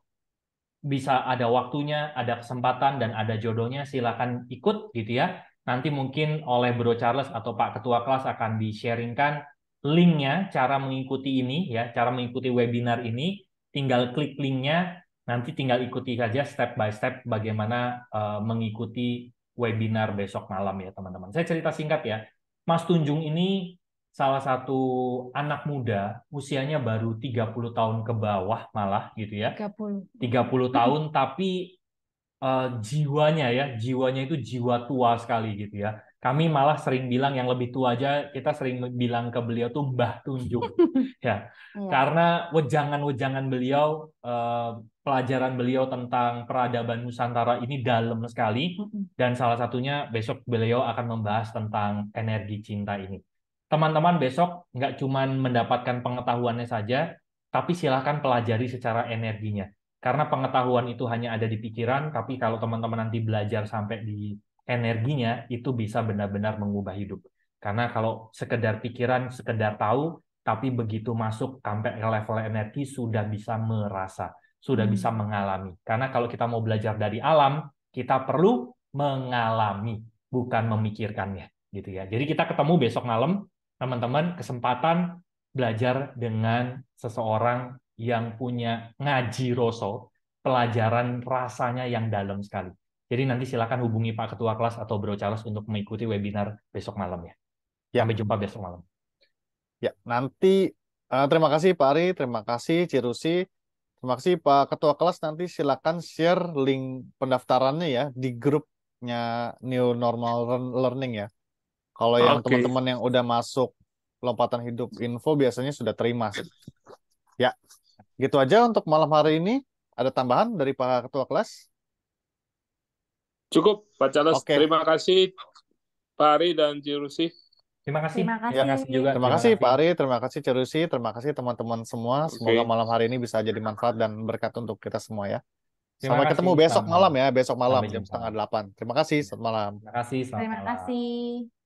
bisa ada waktunya, ada kesempatan dan ada jodohnya silakan ikut gitu ya. Nanti mungkin oleh Bro Charles atau Pak Ketua kelas akan di-sharingkan linknya cara mengikuti ini ya, cara mengikuti webinar ini tinggal klik linknya nanti tinggal ikuti saja step by step bagaimana uh, mengikuti webinar besok malam ya teman-teman. Saya cerita singkat ya. Mas Tunjung ini salah satu anak muda usianya baru 30 tahun ke bawah malah gitu ya. 30. 30 tahun hmm. tapi uh, jiwanya ya, jiwanya itu jiwa tua sekali gitu ya. Kami malah sering bilang yang lebih tua aja kita sering bilang ke beliau tuh Mbah Tunjuk ya. ya. Karena wejangan-wejangan beliau uh, pelajaran beliau tentang peradaban Nusantara ini dalam sekali dan salah satunya besok beliau akan membahas tentang energi cinta ini teman-teman besok nggak cuma mendapatkan pengetahuannya saja, tapi silahkan pelajari secara energinya. Karena pengetahuan itu hanya ada di pikiran, tapi kalau teman-teman nanti belajar sampai di energinya, itu bisa benar-benar mengubah hidup. Karena kalau sekedar pikiran, sekedar tahu, tapi begitu masuk sampai ke level energi, sudah bisa merasa, sudah hmm. bisa mengalami. Karena kalau kita mau belajar dari alam, kita perlu mengalami, bukan memikirkannya gitu ya. Jadi kita ketemu besok malam teman-teman kesempatan belajar dengan seseorang yang punya ngaji roso, pelajaran rasanya yang dalam sekali. Jadi nanti silakan hubungi Pak Ketua Kelas atau Bro Charles untuk mengikuti webinar besok malam ya. ya. Sampai jumpa besok malam. Ya, nanti uh, terima kasih Pak Ari, terima kasih Cirusi, terima kasih Pak Ketua Kelas. Nanti silakan share link pendaftarannya ya di grupnya New Normal Learning ya. Kalau yang teman teman-teman yang udah masuk lompatan hidup info biasanya sudah terima Ya, gitu aja untuk malam hari ini. Ada tambahan dari Pak Ketua Kelas? Cukup, Pak Charles. Okay. Terima kasih Pak Ari dan Cirusi. Terima kasih. Terima kasih. Ya, terima kasih juga. Terima kasih Pak Ari, terima kasih Cirusi, terima kasih teman-teman semua. Semoga malam hari ini bisa jadi manfaat dan berkat untuk kita semua ya. Terima Sampai kasih, ketemu besok malam. ya, besok malam jam setengah delapan. Terima kasih, selamat malam. Terima kasih, selamat malam. Terima kasih.